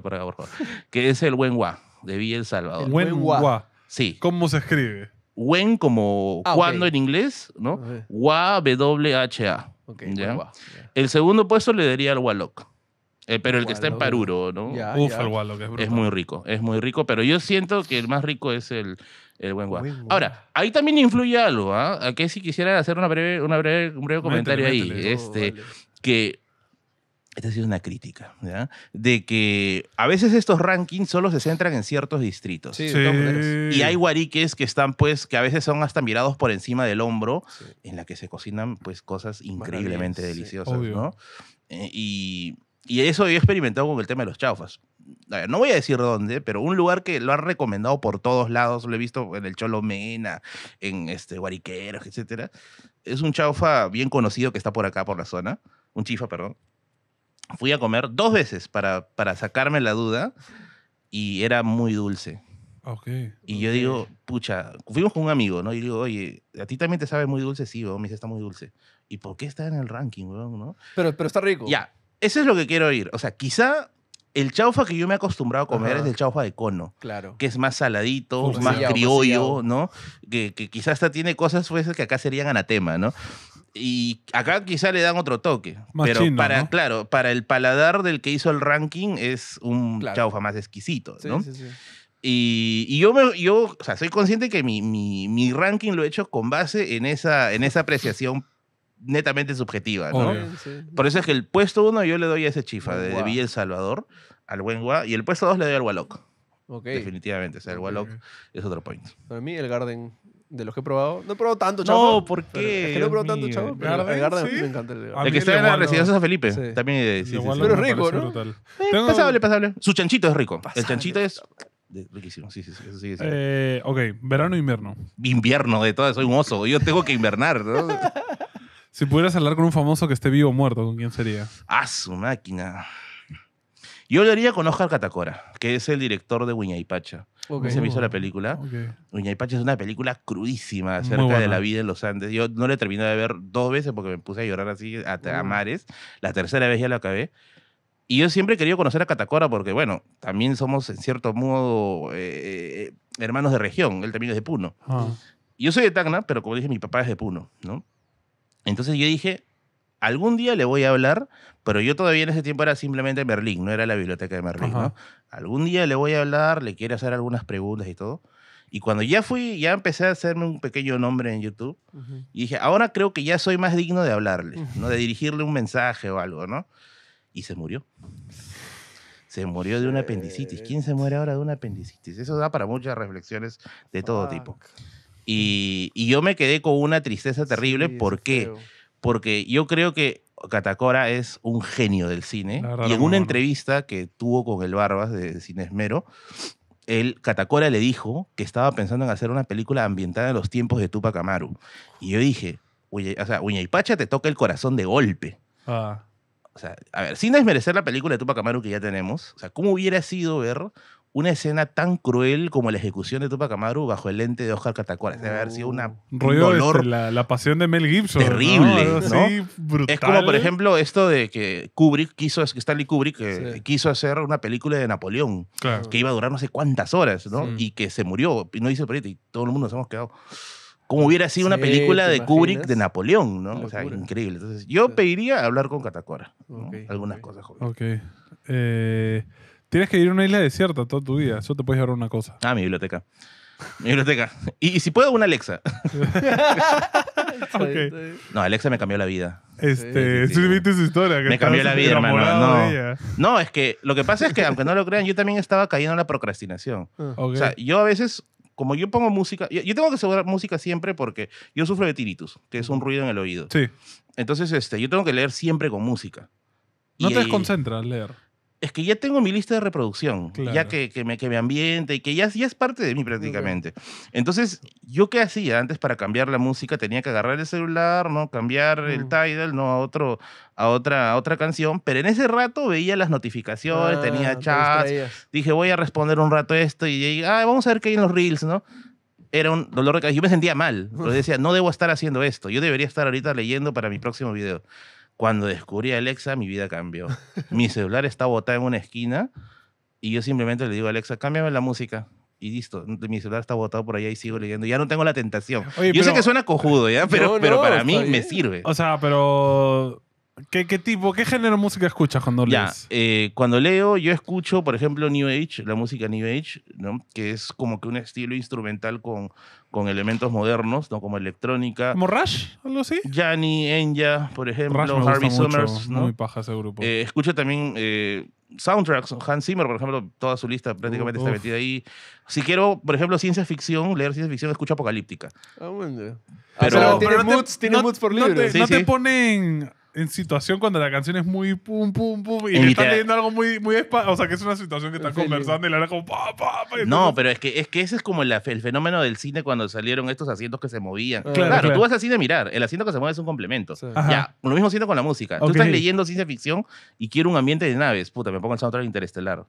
por que es el Buen de Villa El Salvador. El Buen Sí. ¿Cómo se escribe? Wen, como ah, cuando en inglés, ¿no? Wa, W, H, A. El segundo puesto le daría al Wallock. Eh, pero el que está en Paruro, ¿no? Uf, el Wallock es, muy rico, es muy rico, pero yo siento que el más rico es el, el buen Ahora, ahí también influye algo, ¿ah? Aquí sí quisiera hacer una breve, una breve, un breve comentario ahí. Este, que esta ha sido una crítica, ¿ya? De que a veces estos rankings solo se centran en ciertos distritos. Sí, Y hay guariques que están, pues, que a veces son hasta mirados por encima del hombro, en la que se cocinan, pues, cosas increíblemente deliciosas, ¿no? Eh, y, y, eso yo he experimentado con el tema de los chaufas. no voy a decir dónde, pero un lugar que lo han recomendado por todos lados, lo he visto en el Cholomena, en este Guariqueros, etcétera, es un chaufa bien conocido que está por acá, por la zona, un chifa, perdón, fui a comer dos veces para, para sacarme la duda y era muy dulce. Okay, y yo digo, pucha, fuimos con un amigo, ¿no? Y digo, oye, ¿a ti también te sabe muy dulce? Sí, weón, me está muy dulce. ¿Y por qué está en el ranking, weón, no? Pero, pero está rico. Ya, eso es lo que quiero oír. O sea, quizá el chaufa que yo me he acostumbrado a comer es el chaufa de cono. Claro. Que es más saladito, más criollo, ¿no? Que, que, quizás hasta tiene cosas pues, que acá serían anatema, ¿no? Y acá quizá le dan otro toque. pero para, claro, para el paladar del que hizo el ranking es un chaufa más exquisito, ¿no? Y, y, yo, yo o sea, soy consciente que mi, mi, mi, ranking lo he hecho con base en esa, en esa apreciación netamente subjetiva, ¿no? Por eso es que el puesto uno yo le doy a ese chifa de, Villa El Salvador, al buen Gua, y el puesto dos le doy al Walock Definitivamente, o sea, el Walock es otro point. Para mí el Garden de los que he probado. No he probado tanto, chavo. No, ¿por qué? que no he probado tanto, chavo. el me encanta. El, que está en la residencia de Felipe. También eh, sí, Pero es rico, ¿no? Eh, Tengo... Pasable, pasable. Su chanchito es rico. El chanchito es riquísimo. Sí, sí, sí. Eh, ok, verano o e invierno. Invierno, de todas. Soy un oso. Yo tengo que invernar. si pudieras hablar con un famoso que esté vivo o muerto, ¿con quién sería? A su máquina. Yo lo haría con Oscar Catacora, que es el director de Huinaypacha. Se me hizo la película. Okay. es una película crudísima acerca de la vida en los Andes. Yo no la terminé de ver dos veces porque me puse a llorar así a, mares. La tercera vez ya la acabé. Y yo siempre he querido conocer a Catacora porque, bueno, también somos en cierto modo eh, eh, hermanos de región. Él también es de Puno. Ah. Yo soy de Tacna, pero como dije, mi papá es de Puno, ¿no? Entonces yo dije, algún día le voy a hablar, pero yo todavía en ese tiempo era simplemente Merlín, no era la biblioteca de Merlín, ¿no? Algún día le voy a hablar, le quiero hacer algunas preguntas y todo. Y cuando ya fui, ya empecé a hacerme un pequeño nombre en YouTube y dije, ahora creo que ya soy más digno de hablarle, ¿no? De dirigirle un mensaje o algo, ¿no? Y se murió. Se murió de una apendicitis. ¿Quién se muere ahora de una apendicitis? Eso da para muchas reflexiones de todo tipo. Y, yo me quedé con una tristeza terrible. porque ¿Por porque yo creo que Catacora es un genio del cine. y en una entrevista que tuvo con el Barbas de Cinesmero, el Catacora le dijo que estaba pensando en hacer una película ambientada en los tiempos de Tupac Amaru. Y yo dije, o sea, Pacha te toca el corazón de golpe. Ah. O sea, a ver, sin desmerecer la película de Tupac Amaru que ya tenemos, o sea, ¿cómo hubiera sido ver una escena tan cruel como la ejecución de Tupac Amaru bajo el lente de Oscar Catacuara. Debe haber sido una un este, dolor la, la, pasión de Mel Gibson. Terrible, Sí, brutal. Es como, por ejemplo, esto de que Kubrick quiso, Stanley Kubrick eh, quiso hacer una película de Napoleón que iba a durar no sé cuántas horas, ¿no? Y que se murió, y no hizo el proyecto y todo el mundo nos hemos quedado como hubiera sido una película de Kubrick de Napoleón, ¿no? O sea, increíble. Entonces, yo pediría hablar con Catacora, algunas cosas. joven. Ok. Eh, Tienes que ir a una isla desierta toda tu vida. Eso te puedes llevar una cosa. Ah, mi biblioteca. Mi biblioteca. Y, si puedo, una Alexa. No, Alexa me cambió la vida. Este, Sí, viste su historia. que Me cambió la vida, hermano. No. es que lo que pasa es que, aunque no lo crean, yo también estaba cayendo en la procrastinación. Ah. O sea, yo a veces, como yo pongo música, yo, tengo que asegurar música siempre porque yo sufro de tiritus, que es un ruido en el oído. sí. Entonces, este, yo tengo que leer siempre con música. No te desconcentras leer es que ya tengo mi lista de reproducción, ya que, me, que me ambiente y que ya, es parte de mí prácticamente. Entonces, ¿yo qué hacía antes para cambiar la música? Tenía que agarrar el celular, ¿no? Cambiar el mm. title ¿no? A, otro, a, otra, otra canción, pero en ese rato veía las notificaciones, tenía ah, chats, dije, voy a responder un rato esto y ah, vamos a ver qué hay en los reels, ¿no? era un dolor de Yo me sentía mal. Pero decía, no debo estar haciendo esto. Yo debería estar ahorita leyendo para mi próximo video. Cuando descubrí a Alexa, mi vida cambió. mi celular está botado en una esquina y yo simplemente le digo a Alexa, cámbiame la música y listo, mi celular está botado por allá y sigo leyendo. Ya no tengo la tentación. yo sé que suena cojudo, ¿ya? Pero, para mí me sirve. O sea, pero ¿Qué, ¿Qué, tipo, qué género de música escuchas cuando lees? Eh, cuando leo, yo escucho, por ejemplo, New Age, la música New Age, ¿no? que es como que un estilo instrumental con, con elementos modernos, ¿no? como electrónica. ¿Como Rush? ¿Algo así? Yanni, Enya, por ejemplo, Harvey Summers. ¿no? Muy paja ese grupo. Eh, escucho también eh, soundtracks. Hans Zimmer, por ejemplo, toda su lista prácticamente está metida ahí. Si quiero, por ejemplo, ciencia ficción, leer ciencia ficción, escucho apocalíptica. Ah, bueno. Pero, tiene moods, tiene moods por libre. No te ponen en situación cuando la canción es muy pum, pum, pum, y, están leyendo algo muy, muy O sea, que es una situación que están conversando y la como pa, pa, No, pero es que, es que ese es como el fenómeno del cine cuando salieron estos asientos que se movían. Claro, tú vas al cine a mirar, el asiento que se mueve es un complemento. Ya, lo mismo siento con la música. Tú estás leyendo ciencia ficción y quiero un ambiente de naves. Puta, me pongo el soundtrack interestelar.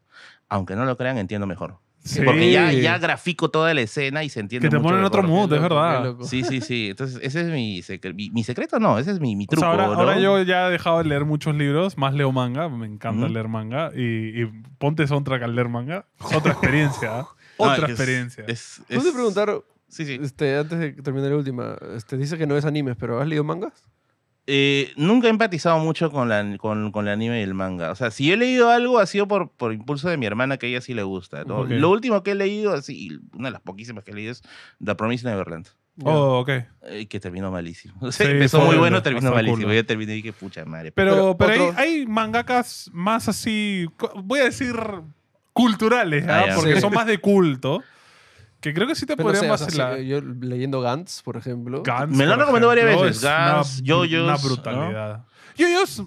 Aunque no lo crean, entiendo mejor. Porque ya, ya grafico toda la escena y se entiende. Que te ponen en otro mood, es verdad. Sí, sí, sí. Entonces, ese es mi, secreto. mi, secreto, no, ese es mi, mi truco. ahora, ahora, yo ya he dejado de leer muchos libros, más leo manga, me encanta leer manga. Y, y, ponte otra al leer manga. Otra experiencia. ¿ah? otra experiencia. Es, preguntar, sí, sí. Este, antes de terminar la última, este, dice que no es animes, pero ¿has leído mangas? Eh, nunca he empatizado mucho con, con, el anime y el manga. O sea, si he leído algo, ha sido por, por impulso de mi hermana, que a ella sí le gusta. Lo último que he leído, así, una de las poquísimas que he leído es The Promised Neverland. Oh, ok. Eh, que terminó malísimo. empezó muy bueno, y terminó malísimo. Yo terminé y dije, pucha madre. Pero, pero, hay, mangakas más así, voy a decir culturales, ¿ah? Ah, porque son más de culto. Que creo que sí te podrían no eh, yo, leyendo Gantz, por ejemplo. me lo han recomendado varias veces. Gantz, Yoyos. Una brutalidad. yo Yoyos.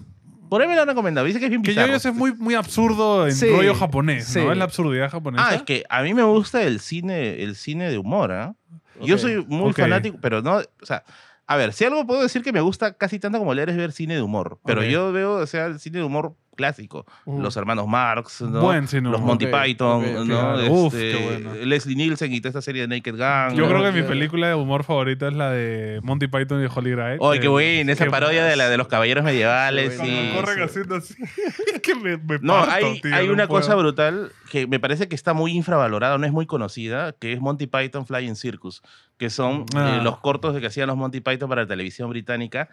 Por ahí me lo han recomendado. Dice que es bien Que es muy, muy absurdo en rollo japonés, ¿no? Es la absurdidad japonesa. Ah, es que a mí me gusta el cine, el cine de humor, ¿ah? Yo soy muy fanático, pero no. O sea. A ver, si algo puedo decir que me gusta casi tanto como leer es ver cine de humor. Pero yo veo, o sea, el cine de humor clásico. los hermanos Marx, los Monty Python, este, Leslie Nielsen y toda esta serie de Naked Gun. Yo creo que mi película de humor favorita es la de Monty Python y Holy Grail. ¡Ay, qué eh, buena, esa parodia de la de los caballeros medievales. que me, no, hay, una cosa brutal que me parece que está muy infravalorada, no es muy conocida, que es Monty Python Flying Circus, que son eh, ah. los cortos de que hacían los Monty Python para la televisión británica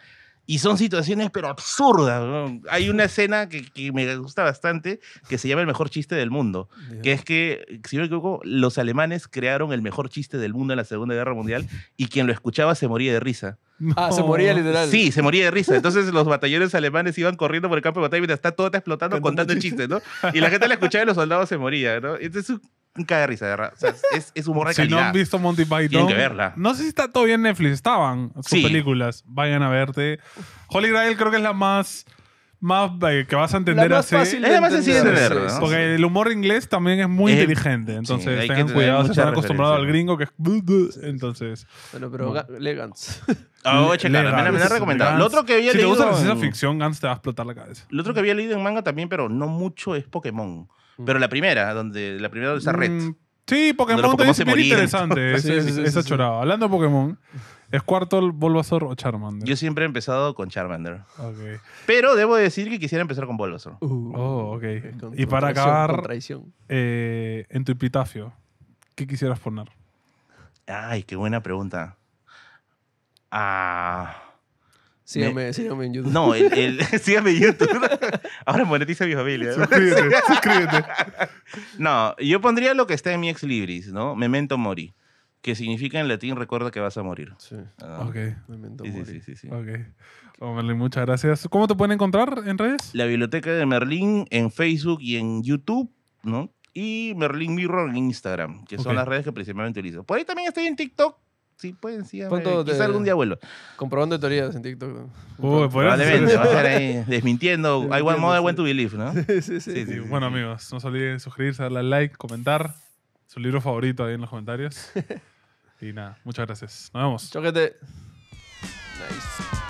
y son situaciones, pero absurdas. Hay una escena que, me gusta bastante, que se llama El mejor chiste del mundo, que es que, si no me equivoco, los alemanes crearon el mejor chiste del mundo en la Segunda Guerra Mundial y quien lo escuchaba se moría de risa. Ah, se moría literal. Sí, se moría de risa. Entonces los batallones alemanes iban corriendo por el campo de batalla mientras está todo explotando contando chistes, ¿no? Y la gente la escuchaba y los soldados se morían, ¿no? Entonces un caga de risa, verdad. O sea, es, es, humor de si calidad. Si no han visto Monty Python, verla. No sé si está todo bien en Netflix. Estaban sus películas. Vayan a verte. Holy Grail creo que es la más más eh, que vas a entender la más fácil Es más sencillo entender, Porque el humor inglés también es muy inteligente. Entonces tengan cuidado si están acostumbrados al gringo que es. Entonces. Bueno, pero lee Gans. me lo han recomendado. Lo otro que había Si te leído gusta la ficción, Gans te va a explotar la cabeza. Lo otro que había leído en manga también, pero no mucho, es Pokémon. Mm. Pero la primera, donde la primera donde está Red. Mm, sí, Pokémon también es muy interesante. esa- chorada. Hablando de Pokémon, ¿Es ¿Squirtle, Bulbasaur o Charmander? Yo siempre he empezado con Charmander. Okay. Pero debo decir que quisiera empezar con Bulbasaur. Uh. oh, ok. y para acabar, eh, en tu epitafio, ¿qué quisieras poner? Ay, qué buena pregunta. Ah. Sígame, me, en YouTube. No, el, en YouTube. Ahora monetiza mi familia. Suscríbete, suscríbete. No, yo pondría lo que está en mi ex libris, ¿no? Memento Mori que significa en latín recuerda que vas a morir. Sí. Ah. Ok. sí, sí, sí, sí, Ok. Merlin, muchas gracias. ¿Cómo te pueden encontrar en redes? La Biblioteca de Merlín en Facebook y en YouTube, ¿no? Y Merlin Mirror en Instagram, que son las redes que principalmente utilizo. Por ahí también estoy en TikTok, Sí, pueden, sí. Quizá algún día vuelvo. Comprobando teorías en TikTok. Uy, ahí desmintiendo. I want more, I to believe, ¿no? Sí, sí, sí. bueno, amigos, no se olviden suscribirse, darle like, comentar. Su libro favorito ahí en los comentarios. Y nada, muchas gracias. Nos vemos. Choquete. Nice.